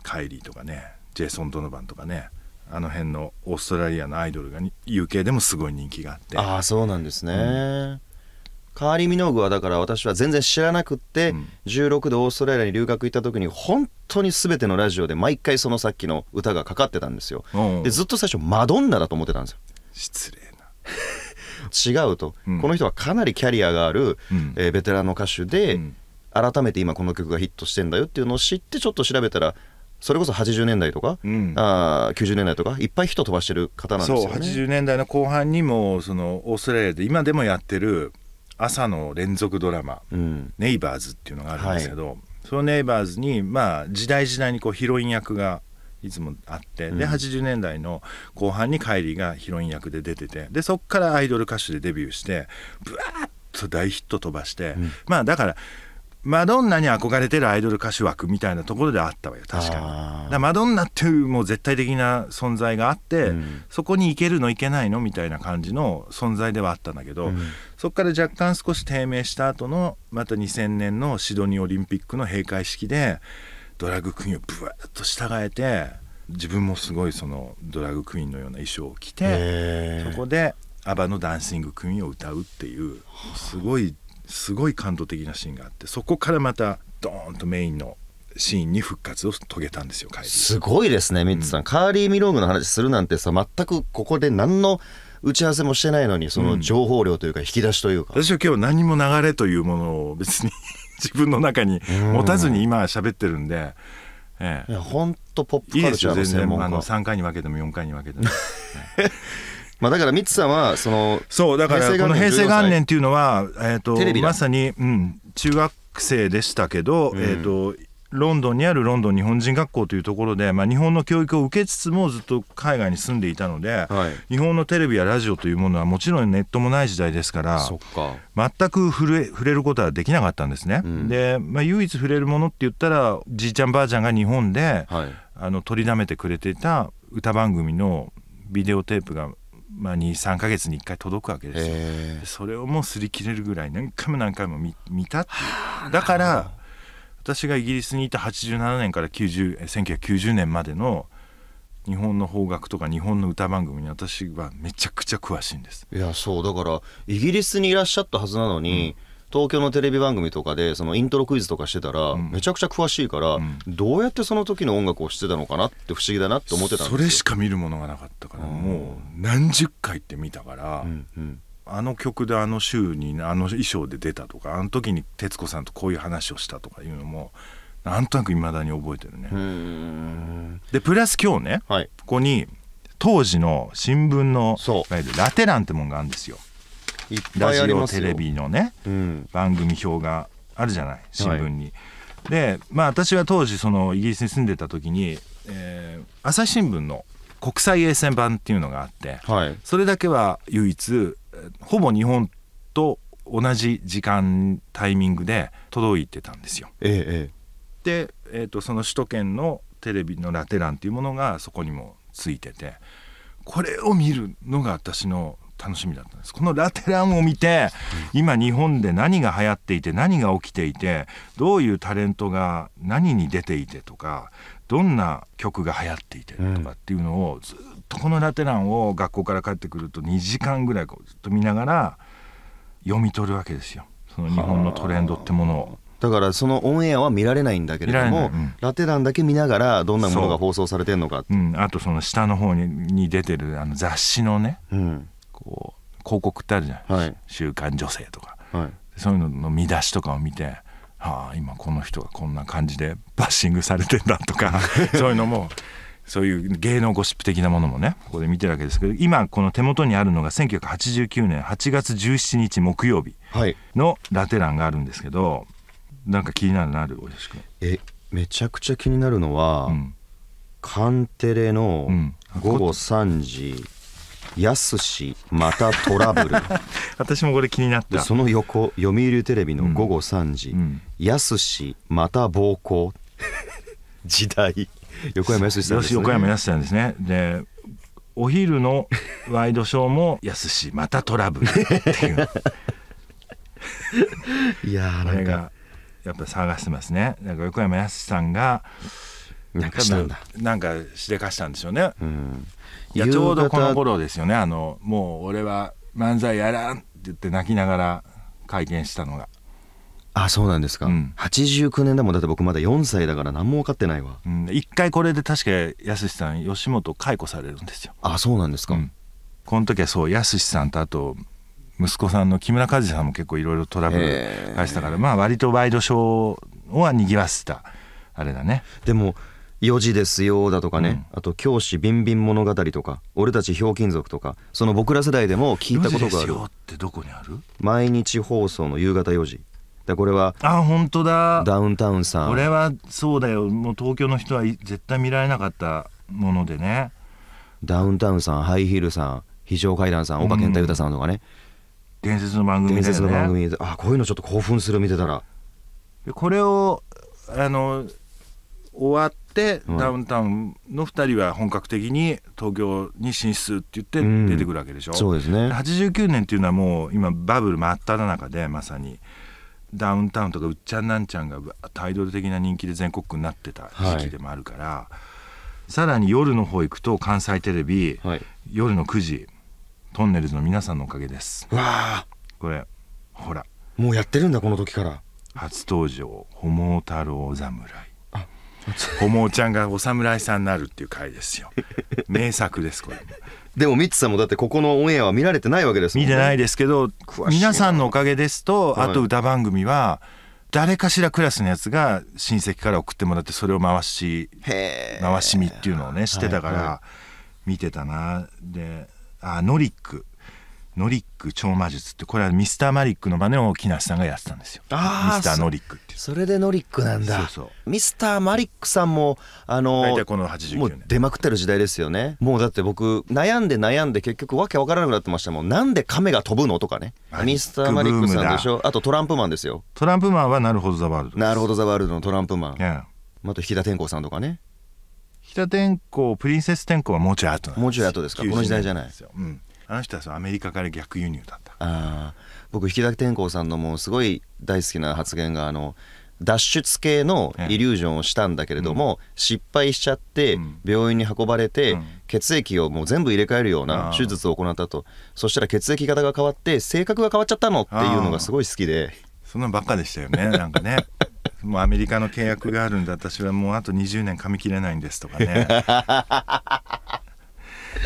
カイリーとかねジェイソン・ドノバンとかねあの辺のオーストラリアのアイドルが UK でもすごい人気があってああそうなんですね、うんカーリー・ミノーグはだから私は全然知らなくって、うん、16でオーストラリアに留学行った時に本当に全てのラジオで毎回そのさっきの歌がかかってたんですよ、でずっと最初マドンナだと思ってたんですよ失礼な 違うと、うん、この人はかなりキャリアがある、うん、えー、ベテランの歌手で、うん、改めて今この曲がヒットしてんだよっていうのを知ってちょっと調べたらそれこそ80年代とか、うん、あ90年代とかいっぱい人飛ばしてる方なんですよね。そう80年代の後半にもそのオーストラリアで今でもやってる朝の連続ドラマ「うん、ネイバーズ」っていうのがあるんですけど、はい、そのネイバーズに、まあ、時代時代にこうヒロイン役がいつもあって、うん、で80年代の後半にカイリーがヒロイン役で出ててでそっからアイドル歌手でデビューしてブワーッと大ヒット飛ばして、うん、まあだからマドンナに憧れてるアイドル歌手枠みたいなところであったわよ確かにだマドンナっていうもう絶対的な存在があって、うん、そこに行けるの行けないのみたいな感じの存在ではあったんだけど、うん、そこから若干少し低迷した後のまた2000年のシドニーオリンピックの閉会式でドラッグクイーンをブワッと従えて自分もすごいそのドラッグクイーンのような衣装を着てそこでアバの「ダンシング・クイーン」を歌うっていうすごいすごい感動的なシーンがあってそこからまたドーンとメインのシーンに復活を遂げたんですよすごいですねミッツさん、うん、カーリー・ミローグの話するなんてさ全くここで何の打ち合わせもしてないのにその情報量というか引き出しというか、うん、私は今日何も流れというものを別に 自分の中に持たずに今喋ってるんで、んええ、いや本当ポップカルチャーの専門家いいですよ全然あの3回に分けても4回に分けても、ね まあ、だから、ミツさんは、その、そう、だから、この平成元年っていうのは、えっ、ー、と、まさに、うん、中学生でしたけど、うん、えっ、と、ロンドンにあるロンドン日本人学校というところで、まあ、日本の教育を受けつつもずっと海外に住んでいたので、はい、日本のテレビやラジオというものはもちろんネットもない時代ですから全く触れ触れることはできなかったんですね。うん、で、まあ、唯一触れるものって言ったらじいちゃんばあちゃんが日本で、はい、あの取りだめてくれていた歌番組のビデオテープがまあ、23か月に1回届くわけですよ、えー、それをもう擦り切れるぐらい何回も何回も見見たっていうだから私がイギリスにいた87年から90 1990年までの日本の邦楽とか日本の歌番組に私はめちゃくちゃ詳しいんですいやそうだからイギリスにいらっしゃったはずなのに、東京のテレビ番組とかでそのイントロクイズとかしてたら、めちゃくちゃ詳しいから、どうやってその時の音楽をしてたのかなって不思議だなって思ってたんですそれしか見るものがなかったから、もう何十回って見たから、あの曲であの週にあの衣装で出たとかあの時に徹子さんとこういう話をしたとかいうのもなんとなくいまだに覚えてるね。でプラス今日ね、ここに当時の新聞のラテンってもんがあるんですよ。ラジオテレビのね、うん、番組表があるじゃない新聞に。はい、でまあ私は当時そのイギリスに住んでた時に、えー、朝日新聞の国際衛星版っていうのがあって、はい、それだけは唯一ほぼ日本と同じ時間タイミングで届いてたんですよ。ええ、で、えーと、その首都圏のテレビのラテランっていうものがそこにもついててこれを見るのが私の楽しみだったんですこのラテランを見て今日本で何が流行っていて何が起きていてどういうタレントが何に出ていてとかどんな曲が流行っていてとかっていうのをずっとこのラテランを学校から帰ってくると2時間ぐらいこうずっと見ながら読み取るわけですよその日本のトレンドってものを。だからそのオンエアは見られないんだけれども、うん、ラテランだけ見ながらどんなものが放送されてるのかう、うん、あとその下の方にに出てるあの雑誌のね、うん、こう広告ってあるじゃない、はい、週刊女性とか、はい、そういうのの見出しとかを見て、はあ今この人がこんな感じでバッシングされてんだとか そういうのもそういう芸能ゴシップ的なものもねここで見てるわけですけど今この手元にあるのが1989年8月17日木曜日のラテ欄があるんですけど、なんか気になるなるおよし君。えめちゃくちゃ気になるのは、うん、カンテレの午後3時やすしまたトラブル 私もこれ気になったその横読売テレビの午後3時、やすしまた暴行 時代横山やすしさんですね横山やすしさんですねでお昼のワイドショーも「やすしまたトラブル」っていう いやーなんかやっぱ探してますねなんか横山やすしさんがなんかしたんだなんかしでかしたんでしょうね、うん、いやちょうどこの頃ですよねあのもう俺は漫才やらんって言って泣きながら会見したのがあそうなんですか、うん、89年だもんだって僕まだ4歳だから何も分かってないわ、うん、一回これで確かやすしさん吉本解雇されるんですよあそうなんですか、うん、この時はそうやすしさんとあと息子さんの木村和さんも結構いろいろトラブル返したから、まあ割とワイドショーはにぎわせたあれだねでも4時ですよだとかね、うん、あと「教師ビンビン物語」とか「俺たちひょうきん族」とかその僕ら世代でも聞いたことがあるってどこにある毎日放送の夕方4時だこれはあ本当だダウンタウンさんこれはそうだよもう東京の人は絶対見られなかったものでねダウンタウンさんハイヒールさん非常階段さん岡健太裕太さんとかね、うん、伝説の番組だ、ね、伝説の番組あこういうのちょっと興奮する見てたらこれをあの終わっ、うん、ダウンタウンの2人は本格的に東京に進出って言って出てくるわけでしょ、うん、そうですね89年っていうのはもう今バブル真っ只中でまさにダウンタウンとかうっちゃんなんちゃんがアイドル的な人気で全国区になってた時期でもあるから、はい、さらに夜の方行くと関西テレビ、はい、夜の9時トンネルズの皆さんのおかげですわあこれほらもうやってるんだこの時から初登場「ホモ太郎侍」おもちゃんがお侍さんになるっていう回ですよ名作ですこれでもミッツさんもだってここのオンエアは見られてないわけですもん見てないですけど皆さんのおかげですとあと歌番組は誰かしらクラスのやつが親戚から送ってもらってそれを回し回し見っていうのをねしてたから見てたなであノリックノリック超魔術ってこれはミスターマリックの真似を木梨さんがやってたんですよミスターノリックってそれでノリックなんだそそううミスターマリックさんもあの大体この89年出まくってる時代ですよねもうだって僕悩んで悩んで結局わけわからなくなってましたもんなんで亀が飛ぶのとかねミスターマリックさんでしょあとトランプマンですよトランプマンはなるほどザワールドなるほどザワールドのトランプマン、yeah. あと引田天功さんとかね引田天功プリンセス天功はもうちょい後なんですもうちょい後ですかこの時代じゃないですよ、うんあの人はそのアメリカから逆輸入だったあ僕引田天功さんのもうすごい大好きな発言があの脱出系のイリュージョンをしたんだけれども、ええ、失敗しちゃって病院に運ばれて、うん、血液をもう全部入れ替えるような手術を行ったとそしたら血液型が変わって性格が変わっちゃったのっていうのがすごい好きでそんなばっかでしたよね なんかねもうアメリカの契約があるんで私はもうあと20年噛み切れないんですとかね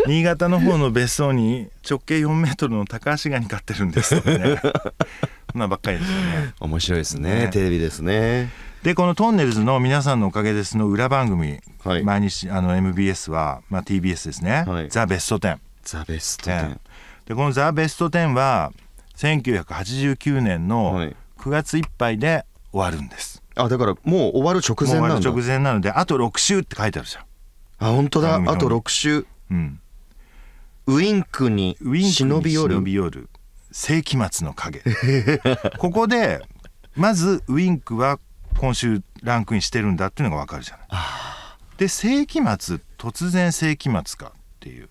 新潟の方の別荘に直径4メートルの高橋ガニ飼ってるんですよね。そんなばっかりですよね。面白いですね。ねテレビですね。でこのトンネルズの皆さんのおかげですの裏番組、はい、毎日あの MBS はまあ TBS ですね。はい、ザベスト10。ザベスト10。でこのザベスト10は1989年の9月いっぱいで終わるんです。はい、あだからもう終わる直前なの。終わる直前なのであと6週って書いてあるじゃん。あ本当だあと6週。うん、ウインクに忍び寄る世紀末の影 ここでまずウインクは今週ランクインしてるんだっていうのが分かるじゃない。で世紀末突然世紀末かっていう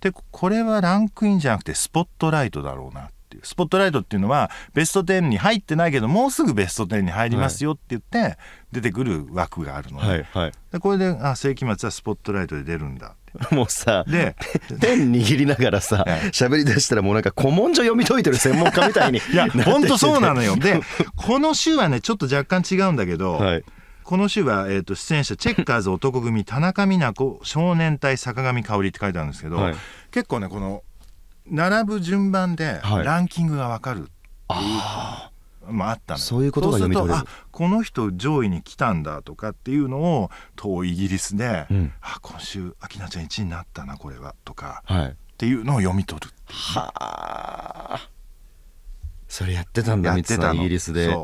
でこれはランクインじゃなくてスポットライトだろうなっていうスポットライトっていうのはベスト10に入ってないけどもうすぐベスト10に入りますよって言って出てくる枠があるのではいはい、でこれであ世紀末はスポットライトで出るんだ もうさでペン握りながらさ喋りだしたらもうなんか古文書読み解いてる専門家みたいに いやほんとそうなのよでこの週はねちょっと若干違うんだけど、はい、この週は、えーと、と出演者チェッカーズ男組田中美奈子少年隊坂上香織って書いてあるんですけど、はい、結構ねこの並ぶ順番でランキングが分かるっていうまあ、あったのそういうことが読み取れるこの人上位に来たんだとかっていうのを遠いイギリスで、うん、あ今週明菜ちゃん1位になったなこれはとか、はい、っていうのを読み取るはあそれやってたんだやってたイギリスで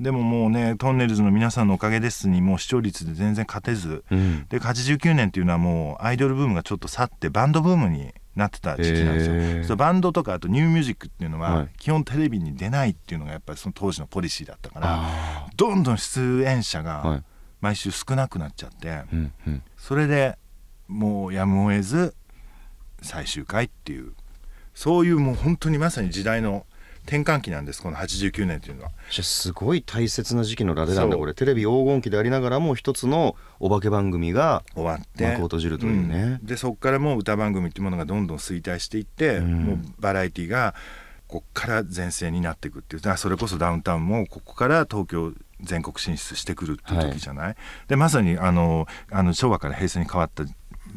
でももうねトンネルズの皆さんのおかげですにもう視聴率で全然勝てず、うん、で89年っていうのはもうアイドルブームがちょっと去ってバンドブームになってた時期なんですよ、えー、バンドとかあとニューミュージックっていうのは基本テレビに出ないっていうのがやっぱりその当時のポリシーだったからどんどん出演者が毎週少なくなっちゃって、はいそれでもうやむを得ず最終回っていうそういうもう本当にまさに時代の転換期なんですこの89年というのはすごい大切な時期のラデなんだこれテレビ黄金期でありながらも一つのお化け番組が終わって幕を閉じるというね、うん、でそこからもう歌番組っていうものがどんどん衰退していって、うん、もうバラエティーがここから全盛になっていくっていうだそれこそダウンタウンもここから東京全国進出してくるっていう時じゃない、はい、でまさにあのあの昭和から平成に変わった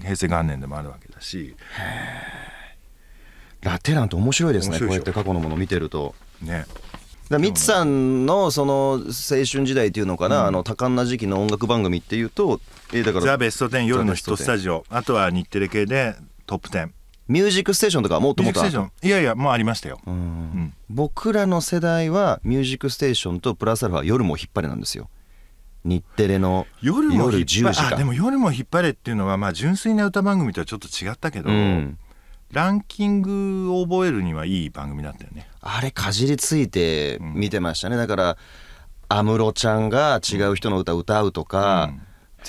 平成元年でもあるわけだし。へえラテ欄って面白いですねこうやって過去のもの見てるとねだミツさんのその青春時代っていうのかな、うん、あの多感な時期の音楽番組っていうと、えだからザ・ベスト10夜のヒットスタジオあとは日テレ系でトップ10ミュージックステーションとかもっともっといやいやもうありましたよ、うん、僕らの世代はミュージックステーションとプラスアルファ夜も引っ張れなんですよ日テレの夜も10時でも夜も引っ張れっていうのはまあ純粋な歌番組とはちょっと違ったけど、うんランキングを覚えるにはいい番組だったよねあれかじりついて見てましたね、うん、だから安室ちゃんが違う人の歌歌うとか、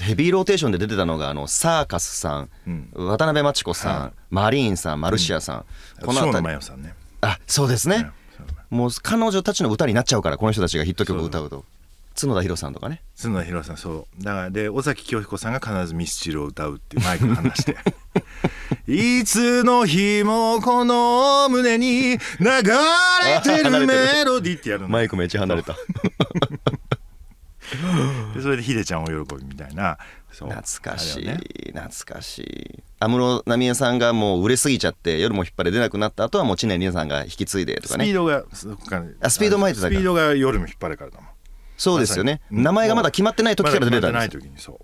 うん、ヘビーローテーションで出てたのがあのサーカスさん、うん、渡辺真知子さん、はい、マリーンさんマルシアさん、この辺りあ、ね、そうですね、もう彼女たちの歌になっちゃうからこの人たちがヒット曲を歌うと。角田博さんとかね角田博さんそうだからで尾崎京彦さんが必ずミスチルを歌うっていうマイクを話て いつの日もこの胸に流れてるメロディーってやるのマイクめっちゃ離れた でそれでヒデちゃんを喜びみたいな懐かしい、ね、懐かしい安室奈美恵さんがもう売れすぎちゃって夜も引っ張れ出なくなった後はもう知念里奈さんが引き継いでとかねスピードがスピード前ってスピードが夜も引っ張れからだもんそうですよね、ま、名前がまだ決まってない時から出たんです、ま、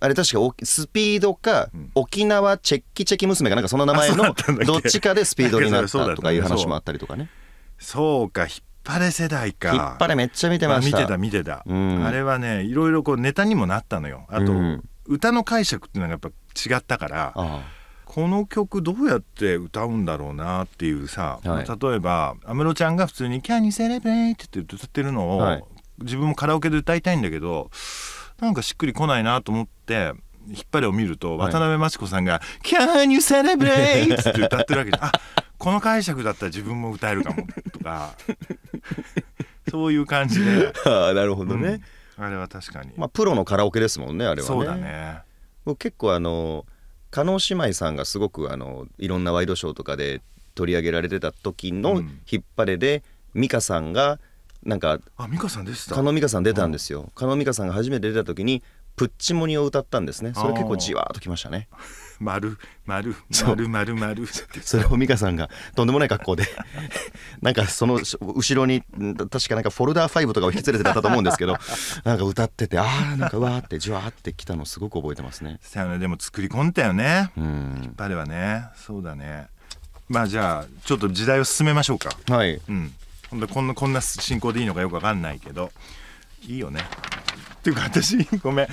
あれ確かスピードか、沖縄チェッキチェキ娘かなんかその名前のどっちかでスピードになったとかいう話もあったりとかねそうか張れ世代か引っ張れめっちゃ見てました、あ、見てた見てた、うん、あれはねいろいろこうネタにもなったのよあと、うん、歌の解釈っていうのがやっぱ違ったからこの曲どうやって歌うんだろうなっていうさ、はい、例えば安室ちゃんが普通に「キャ n you c e l e って歌ってるのを、はい、自分もカラオケで歌いたいんだけどなんかしっくりこないなと思って引っ張りを見ると渡辺真知子さんが「Can you celebrate?」って歌ってるわけで「あこの解釈だったら自分も歌えるかも」とか そういう感じであなるほどね、うん、あれは確かにまあプロのカラオケですもんねあれはねそうだね僕結構あの加納姉妹さんがすごくあのいろんなワイドショーとかで取り上げられてた時の引っ張れで、うん、美香さんがなんかあ美香さんでした加納美香さん出たんですよ、加納美香さんが初めて出た時にプッチモニを歌ったんですねそれ結構じわっときましたね 丸丸丸丸丸 それを美香さんがとんでもない格好で なんかその後ろに確かなんかフォルダー5とかを引き連れてたと思うんですけどなんか歌っててああなんかわーってじわーってきたのすごく覚えてますねさねでも作り込んだよね引っ張ればねそうだねまあじゃあちょっと時代を進めましょうかはい、うんほんでこんなこんな進行でいいのかよくわかんないけどいいよねっていうか私 ごめん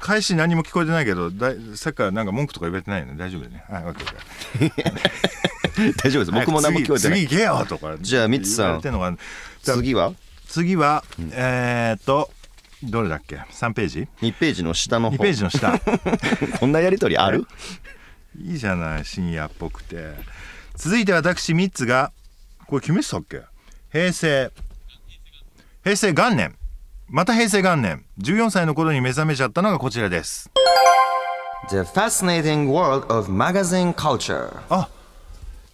開始何も聞こえてないけどださっきからなんか文句とか言われてないよね大丈夫だねはい 大丈夫です僕も何も聞こえてない次行けよとかじゃあミツさん次は次は、うん、えー、っとどれだっけ3ページ2ページの下の方2ページの下 こんなやり取りあるいいじゃない深夜っぽくて続いて私ミッツがこれ決めてたっけ平成平成元年また平成元年14歳の頃に目覚めちゃったのがこちらです The fascinating world of magazine culture あ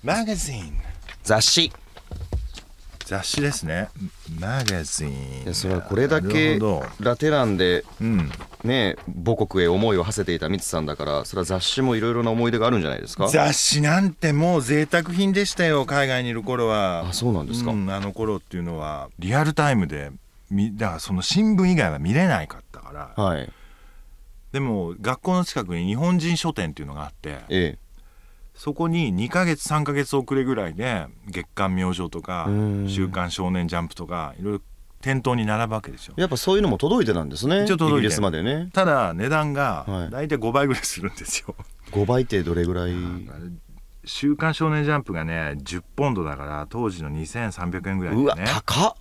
マガジン雑誌雑誌ですねマガジンそれはこれだけラテランで、うん、ね母国へ思いを馳せていたミツさんだからそれは雑誌もいろいろな思い出があるんじゃないですか雑誌なんてもう贅沢品でしたよ海外にいる頃はあそうなんですか、うん、あの頃っていうのはリアルタイムでだからその新聞以外は見れないかったから、はい、でも学校の近くに日本人書店っていうのがあって、ええそこに2か月3か月遅れぐらいで月刊明星とか「週刊少年ジャンプ」とかいろいろ店頭に並ぶわけですよやっぱそういうのも届いてなんですね一応届いてまでねただ値段が大体5倍ぐらいするんですよ、は5倍ってどれぐらい週刊少年ジャンプがね10ポンドだから当時の2300円ぐらいで、ね、うわ高っ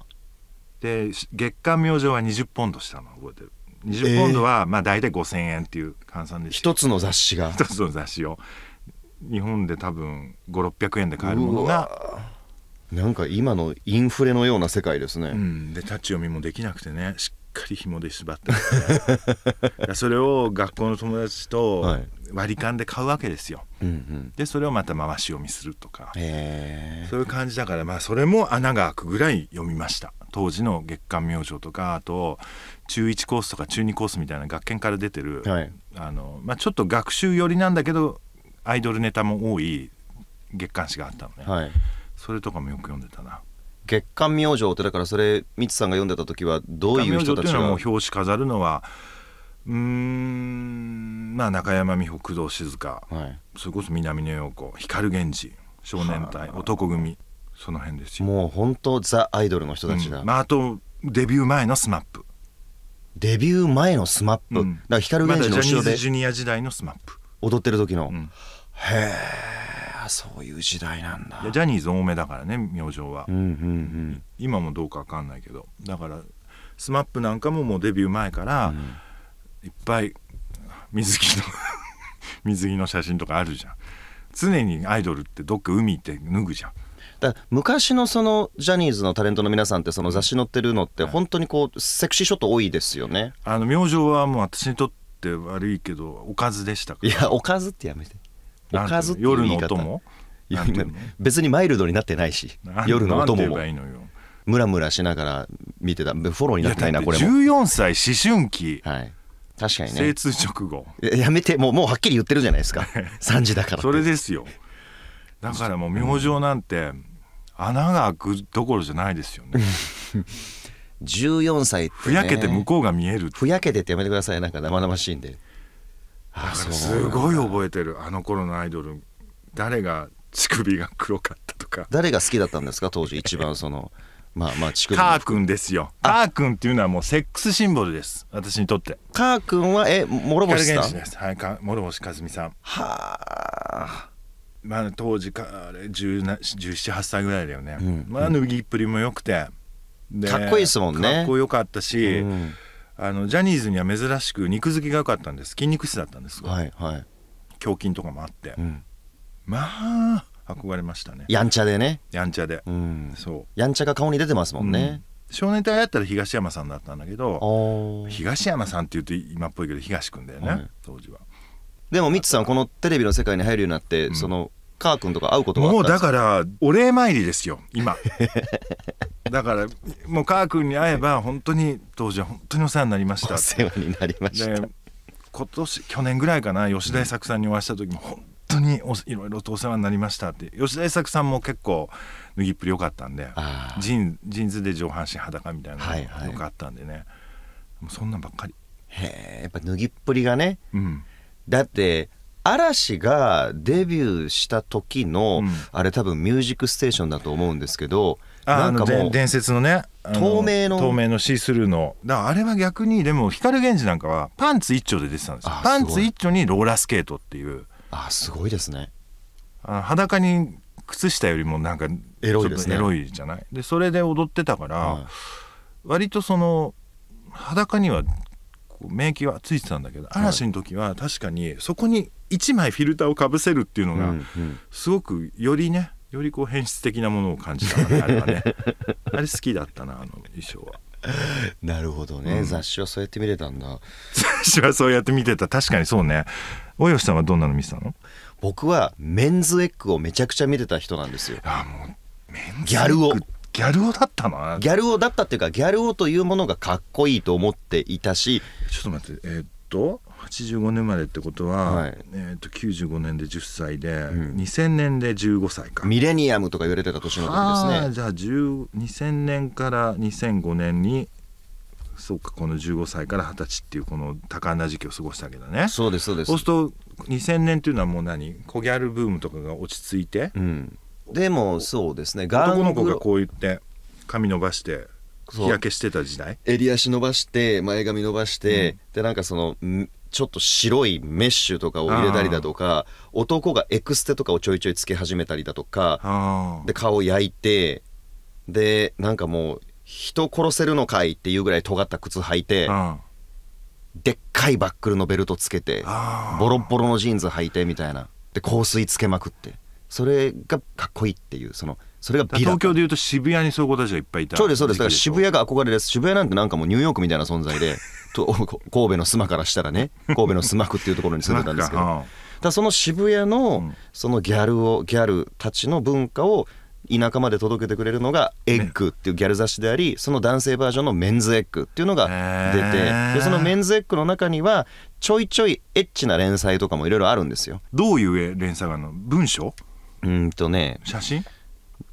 で月刊明星は20ポンドしたの覚えてる20ポンドはまあ大体5000円っていう換算で一つの雑誌が一つの雑誌を日本で多分5600円で買えるものがなんか今のインフレのような世界ですね、うん、で立ち読みもできなくてねしっかり紐で縛って それを学校の友達と割り勘で買うわけですよ、でそれをまた回し読みするとかそういう感じだからまあそれも穴が開くぐらい読みました当時の月刊明星とかあと中1コースとか中2コースみたいな学研から出てる、はい、あのまあ、ちょっと学習寄りなんだけどアイドルネタも多い月刊誌があったのね、はい、それとかもよく読んでたな月刊明星ってだからそれミツさんが読んでた時はどういう人たちが表紙飾るのはうんまあ中山美穂工藤静香、はい、それこそ南野陽子光源氏少年隊、男組その辺ですもう本当ザ・アイドルの人たちが、うん、まあ、あとデビュー前のスマップデビュー前のスマップ、うん、だから光源氏の後ろで、ま、ジュニア時代のスマップ踊ってる時の、うんへえそういう時代なんだジャニーズ多めだからね明星は、うんうんうん、今もどうか分かんないけどだから SMAP なんかももうデビュー前から、うん、いっぱい水着の 水着の写真とかあるじゃん常にアイドルってどっか海って脱ぐじゃんだ昔のそのジャニーズのタレントの皆さんってその雑誌載ってるのって本当にこうセクシーショット多いですよねあの明星はもう私にとって悪いけどおかずでしたからいやおかずってやめておかずっていう言い方夜のお供別にマイルドになってないし夜のお供もムラムラしながら見てたフォローになってないなこれも14歳思春期はい確かにね精通直後やめてもうもうはっきり言ってるじゃないですか3 時だからそれですよだからもう明星なんて穴が開くどころじゃないですよね14 歳って、ね、ふやけて向こうが見えるふやけてってやめてくださいなんか生々しいんですごい覚えてるあの頃のアイドル誰が乳首が黒かったとか誰が好きだったんですか当時一番 そのまあまあ乳首カー君ですよカー君っていうのはもうセックスシンボルです私にとってカー君はえ諸星さんはい諸星和美さんはあまあ当時か1718歳ぐらいだよね、うん、まあ脱ぎっぷりも良くて、かっこいいですもんねかっこよかったし、うんあのジャニーズには珍しく肉付きが良かったんです筋肉質だったんですが、はいはい、胸筋とかもあって、うん、まあ憧れましたねやんちゃでねやんちゃで、うん、そうやんちゃが顔に出てますもんね、うん、少年隊やったら東山さんだったんだけど東山さんっていうと今っぽいけど東君だよね、はい、当時はでもミッツさんこのテレビの世界に入るようになって、そのカ君とか会うことがもうだからお礼参りですよ今 だからもうカー君に会えば本当に当時は本当にお世話になりましたお世話になりました今年去年ぐらいかな吉田栄作さんにお会いした時も本当にいろいろとお世話になりましたって吉田栄作さんも結構脱ぎっぷり良かったんでジーンズで上半身裸みたいなのが良かったんでね、はいはい、そんなんばっかりへえやっぱ脱ぎっぷりがね、うん、だって嵐がデビューした時の、あれ多分「ミュージックステーション」だと思うんですけどなんかもう伝説のね透明の透明のシースルーのだあれは逆にでも光源氏なんかはパンツ一丁で出てたんですよパンツ一丁にローラースケートっていうあすごいですねあ裸に靴下よりもなんかエロいですねエロいじゃないでそれで踊ってたから、割とその裸には免疫はついてたんだけど嵐の時は確かにそこに1枚フィルターをかぶせるっていうのが、すごくよりねよりこう変質的なものを感じたねあれはね あれ好きだったなあの衣装は。なるほどね、うん、雑誌はそうやって見れたんだ雑誌はそうやって見てた確かにそうね大吉さんはどんなの見てたの僕はメンズエッグをめちゃくちゃ見てた人なんですよあもうメンズギャルをギャル男だったなギャル男だったっていうかギャル男というものがかっこいいと思っていたしちょっと待ってえー、っと85年までってことは、はい、えー、と95年で10歳で、うん、2000年で15歳かミレニアムとか言われてた年の時ですねじゃあ2000年から2005年にそうかこの15歳から二十歳っていうこの多感な時期を過ごしたけどねそうですそうですそうすると2000年っていうのはもう何コギャルブームとかが落ち着いて、うん、でもそうですね男の子がこう言って髪伸ばして日焼けしてた時代襟足伸ばして前髪伸ばして、うん、でなんかそのちょっと白いメッシュとかを入れたりだとか男がエクステとかをちょいちょいつけ始めたりだとかで顔焼いてでなんかもう人殺せるのかいっていうぐらい尖った靴履いてでっかいバックルのベルトつけてボロボロのジーンズ履いてみたいなで香水つけまくってそれがかっこいいっていうその。それが東京でいうと渋谷にそういう子たちがいっぱいいたそうですそうですだから渋谷が憧れです渋谷なんてなんかもうニューヨークみたいな存在でと 神戸の須磨からしたらね神戸の須磨区っていうところに住んでたんですけどだその渋谷のそのギャルをギャルたちの文化を田舎まで届けてくれるのが「エッグ」っていうギャル雑誌でありその男性バージョンの「メンズエッグ」っていうのが出てでその「メンズエッグ」の中にはちょいちょいエッチな連載とかもいろいろあるんですよどういう連載があるの文章うんとね写真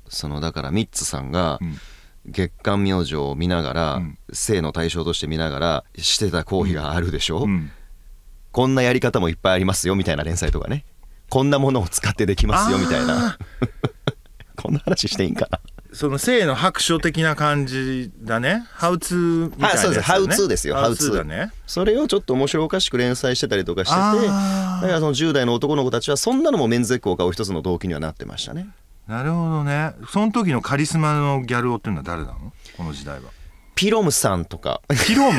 そのだからミッツさんが、うん月刊明星を見ながら、うん、性の対象として見ながらしてた行為があるでしょ、うん、こんなやり方もいっぱいありますよみたいな連載とかねこんなものを使ってできますよみたいな こんな話していいんかなその性の白書的な感じだね。ハウツーみたいな、ね、そうです。ハウツーですよ。ハウツーだね。それをちょっと面白おかしく連載してたりとかしてて、だからその10代の男の子たちはそんなのもメンズエッコーを買う一つの動機にはなってましたね。なるほどねその時のカリスマのギャル男っていうのは誰なのこの時代はピロムさんとかピロム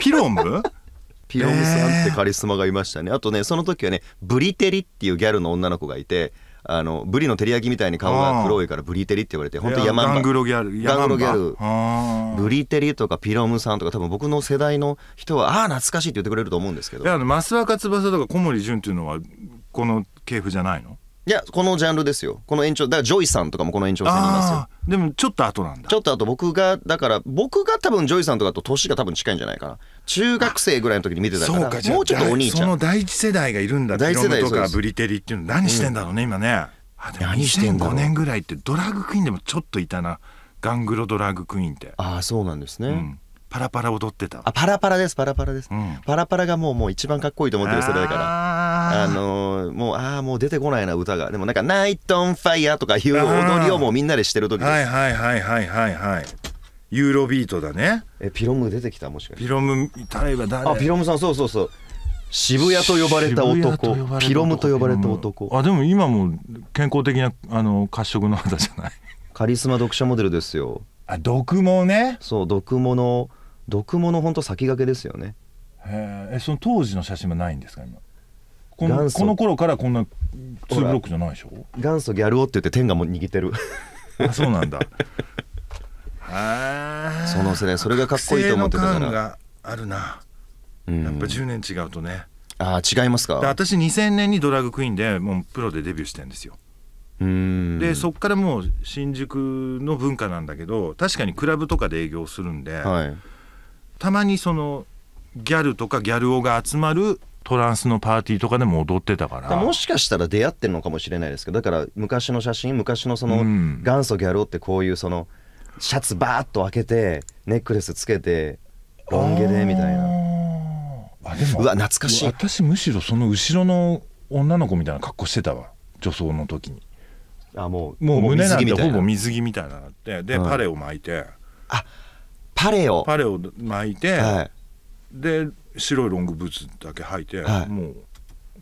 ピロム ピロムさんってカリスマがいましたね、えー、あとねその時はねブリテリっていうギャルの女の子がいてあのブリの照り焼きみたいに顔が黒いからブリテリって言われて本当山ガングロギャルガングロギャルブリテリとかピロムさんとか多分僕の世代の人はああ懐かしいって言ってくれると思うんですけどいやあの増若翼とか小森純っていうのはこの系譜じゃないのいやこのジャンルですよこの延長だからジョイさんとかもこの延長戦にいますよでもちょっと後なんだちょっと後僕がだから僕が多分ジョイさんとかと年が多分近いんじゃないかな中学生ぐらいの時に見てたからもうちょっとお兄ちゃんその第一世代がいるんだ第一世代とかブリテリっていうの何してんだろうね、うん、今ね何してんだろう5年ぐらいってドラッグクイーンでもちょっといたなガングロドラッグクイーンってああそうなんですね、うんパラパラ踊ってたあパラパラですパラパラです、うん、パラパラがもうもう一番かっこいいと思ってる世代だからあのー、もうああもう出てこないな歌がでもなんか「ナイトンファイヤー」とかいう踊りをもうみんなでしてる時ですはいはいはいはいはいはいユーロビートだねえピロム出てきたもしかしてピロム誰が誰あピロムさんそうそうそう渋谷と呼ばれた男ピロムと呼ばれた男あでも今も健康的なあの褐色の肌じゃないカリスマ読者モデルですよあ毒もねそう毒もの毒物本当先駆けですよねえその当時の写真はないんですか今このこの頃からこんなツーブロックじゃないでしょ元祖ギャルをって言って天がも握ってるあそうなんだ その世代それがかっこいいと思ってたからがあるな、やっぱ10年違うとねああ違いますか私2000年にドラッグクイーンでもうプロでデビューしてんですよでそっからもう新宿の文化なんだけど確かにクラブとかで営業するんで、はい、たまにそのギャルとかギャル男が集まるトランスのパーティーとかでも踊ってたからもしかしたら出会ってるのかもしれないですけどだから昔の写真昔のその元祖ギャル男ってこういうそのシャツバーッと開けてネックレスつけてロン毛でみたいなあでもうわ懐かしい私むしろその後ろの女の子みたいな格好してたわ女装の時にあもうもう胸なんてほぼ水着みたいなのってで、うん、パレを巻いてあパレオパレを巻いて、はい、で白いロングブーツだけ履いて、はい、も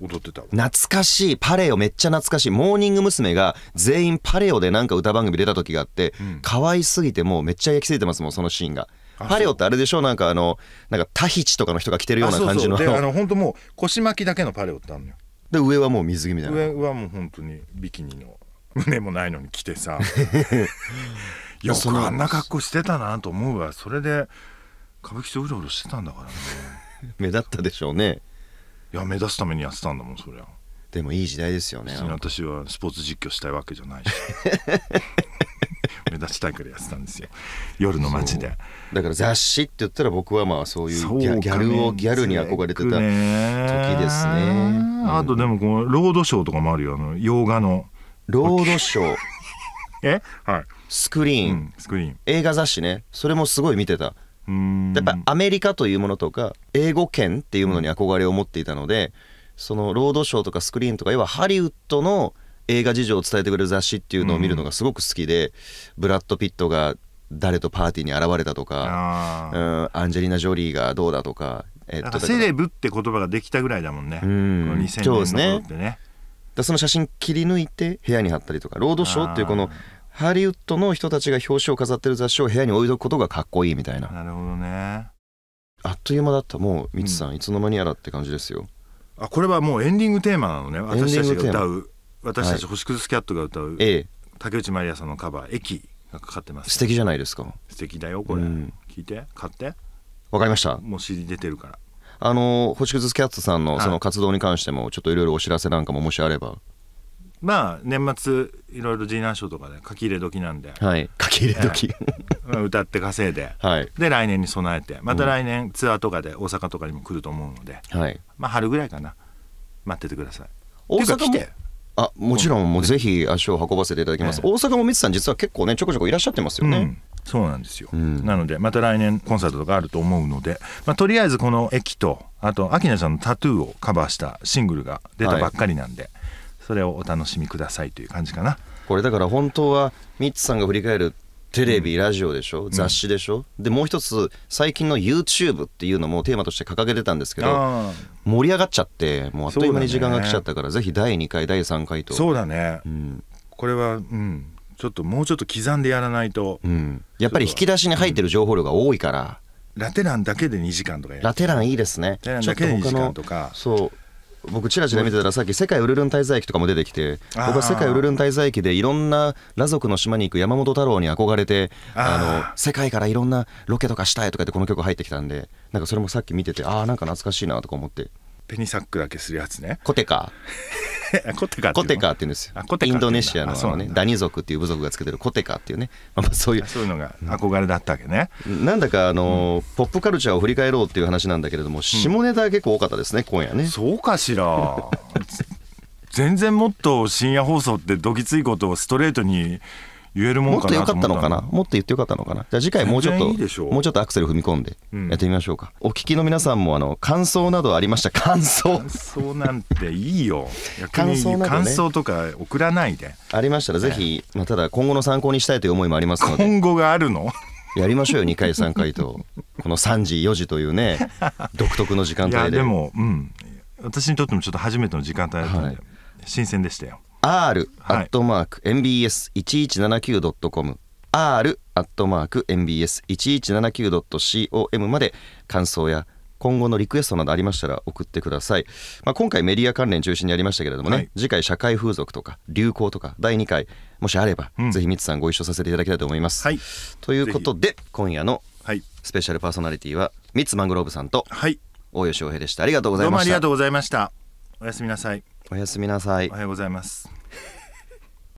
う踊ってた懐かしいパレオめっちゃ懐かしいモーニング娘。が全員パレオでなんか歌番組出た時があって、うん、可愛すぎてもうめっちゃ焼き付いてますもんそのシーンがパレオってあれでしょなんかあのなんかタヒチとかの人が着てるような感じのそうそうであの本当もう腰巻きだけのパレオってあるのよで上はもう水着みたいな上はもう本当にビキニの胸もないのに着てさ よくあんな格好してたなと思うわそれで歌舞伎町うろうろしてたんだからね 目立ったでしょうねいや目立つためにやってたんだもんそりゃでもいい時代ですよね私はスポーツ実況したいわけじゃないし 目立ちたいからやってたんですよ夜の街でだから雑誌って言ったら僕はまあそういうギャルをギャルに憧れてた時ですね、うん、あとでもこのロードショーとかもあるよあの洋画のロードショーえはいスクリーン、うん、スクリーン映画雑誌ねそれもすごい見てたやっぱアメリカというものとか英語圏っていうものに憧れを持っていたので、そのロードショーとかスクリーンとか要はハリウッドの映画事情を伝えてくれる雑誌っていうのを見るのがすごく好きで、ブラッド・ピットが誰とパーティーに現れたとか、うん、アンジェリーナ・ジョリーがどうだとか,、えっと、セレブって言葉ができたぐらいだもんね、うん、この2000年のってね。だその写真切り抜いて部屋に貼ったりとかロードショーっていうこのハリウッドの人たちが表紙を飾ってる雑誌を部屋に置いとくことがかっこいいみたいななるほどねあっという間だったもうミツさん、うん、いつの間にやらって感じですよあこれはもうエンディングテーマなのね私たちが歌う私たち星屑スキャットが歌う、はい、竹内まりやさんのカバー「駅」がかかってます、ね、素敵じゃないですか素敵だよこれ、うん、聞いて買ってわかりましたもう CD 出てるからあの星屑スキャッツさんのその活動に関してもちょっといろいろお知らせなんかももしあれば。まあ年末いろいろディナーショーとかで書き入れ時なんで、はい、書き入れ時、歌って稼いで、はい、で来年に備えてまた来年ツアーとかで大阪とかにも来ると思うので、はい、まあ春ぐらいかな待っててください大阪来てあもちろんもうぜひ足を運ばせていただきます、大阪もみつさん実は結構ねちょこちょこいらっしゃってますよね、うんそうなんですよ、うん、なのでまた来年コンサートとかあると思うので、まあ、とりあえずこの「駅」とあと明菜ちゃんの「タトゥー」をカバーしたシングルが出たばっかりなんで、はい、それをお楽しみくださいという感じかなこれだから本当はミッツさんが振り返るテレビ、ラジオでしょ、雑誌でしょ、うん、でもう一つ、最近の YouTube っていうのもテーマとして掲げてたんですけど、盛り上がっちゃって、もうあっという間に時間が来ちゃったから、ね、ぜひ第2回、第3回と。そうだね、うん、これは、うん、ちょっともうちょっと刻んでやらないと、うん、やっぱり引き出しに入ってる情報量が多いから、ラテランだけで2時間とかラテランいいですねラテランだけで2時間とかそう僕チラチラ見てたらさっき「世界ウルルン滞在記」とかも出てきて僕は「世界ウルルン滞在記」でいろんな羅族の島に行く山本太郎に憧れてあの世界からいろんなロケとかしたいとかってこの曲入ってきたんでなんかそれもさっき見ててああんか懐かしいなとか思ってペニサックだけするやつねコテカ コテカって言うんですよインドネシアのねダニ族っていう部族がつけてるコテカっていうね、まあ、そういうそういうのが憧れだったわけね、なんだかあの、うん、ポップカルチャーを振り返ろうっていう話なんだけれども下ネタが結構多かったですね、今夜ねそうかしら 全然もっと深夜放送ってどきついことをストレートに言えるもんかなもっと良かったのかなもっと言ってよかったのかなじゃあ次回もうちょっともうちょっとアクセル踏み込んでやってみましょうか、うん、お聞きの皆さんもあの感想などありました 感想感想なんていいよ感想、ね、感想とか送らないでありましたらぜひ、まあ、ただ今後の参考にしたいという思いもありますので今後があるのやりましょうよ2回3回と この3時4時というね独特の時間帯ででも、うん、私にとってもちょっと初めての時間帯だったんで、はい、新鮮でしたよ r.mbs1179.com、r.mbs1179.com まで感想や今後のリクエストなどありましたら送ってください、まあ、今回メディア関連中心にやりましたけれどもね、はい、次回社会風俗とか流行とか第2回もしあれば、うん、ぜひミツさんご一緒させていただきたいと思います、はい、ということで今夜のスペシャルパーソナリティはミツマングローブさんと大吉洋平でしたありがとうございましたどうもありがとうございましたおやすみなさいおやすみなさいおはようございます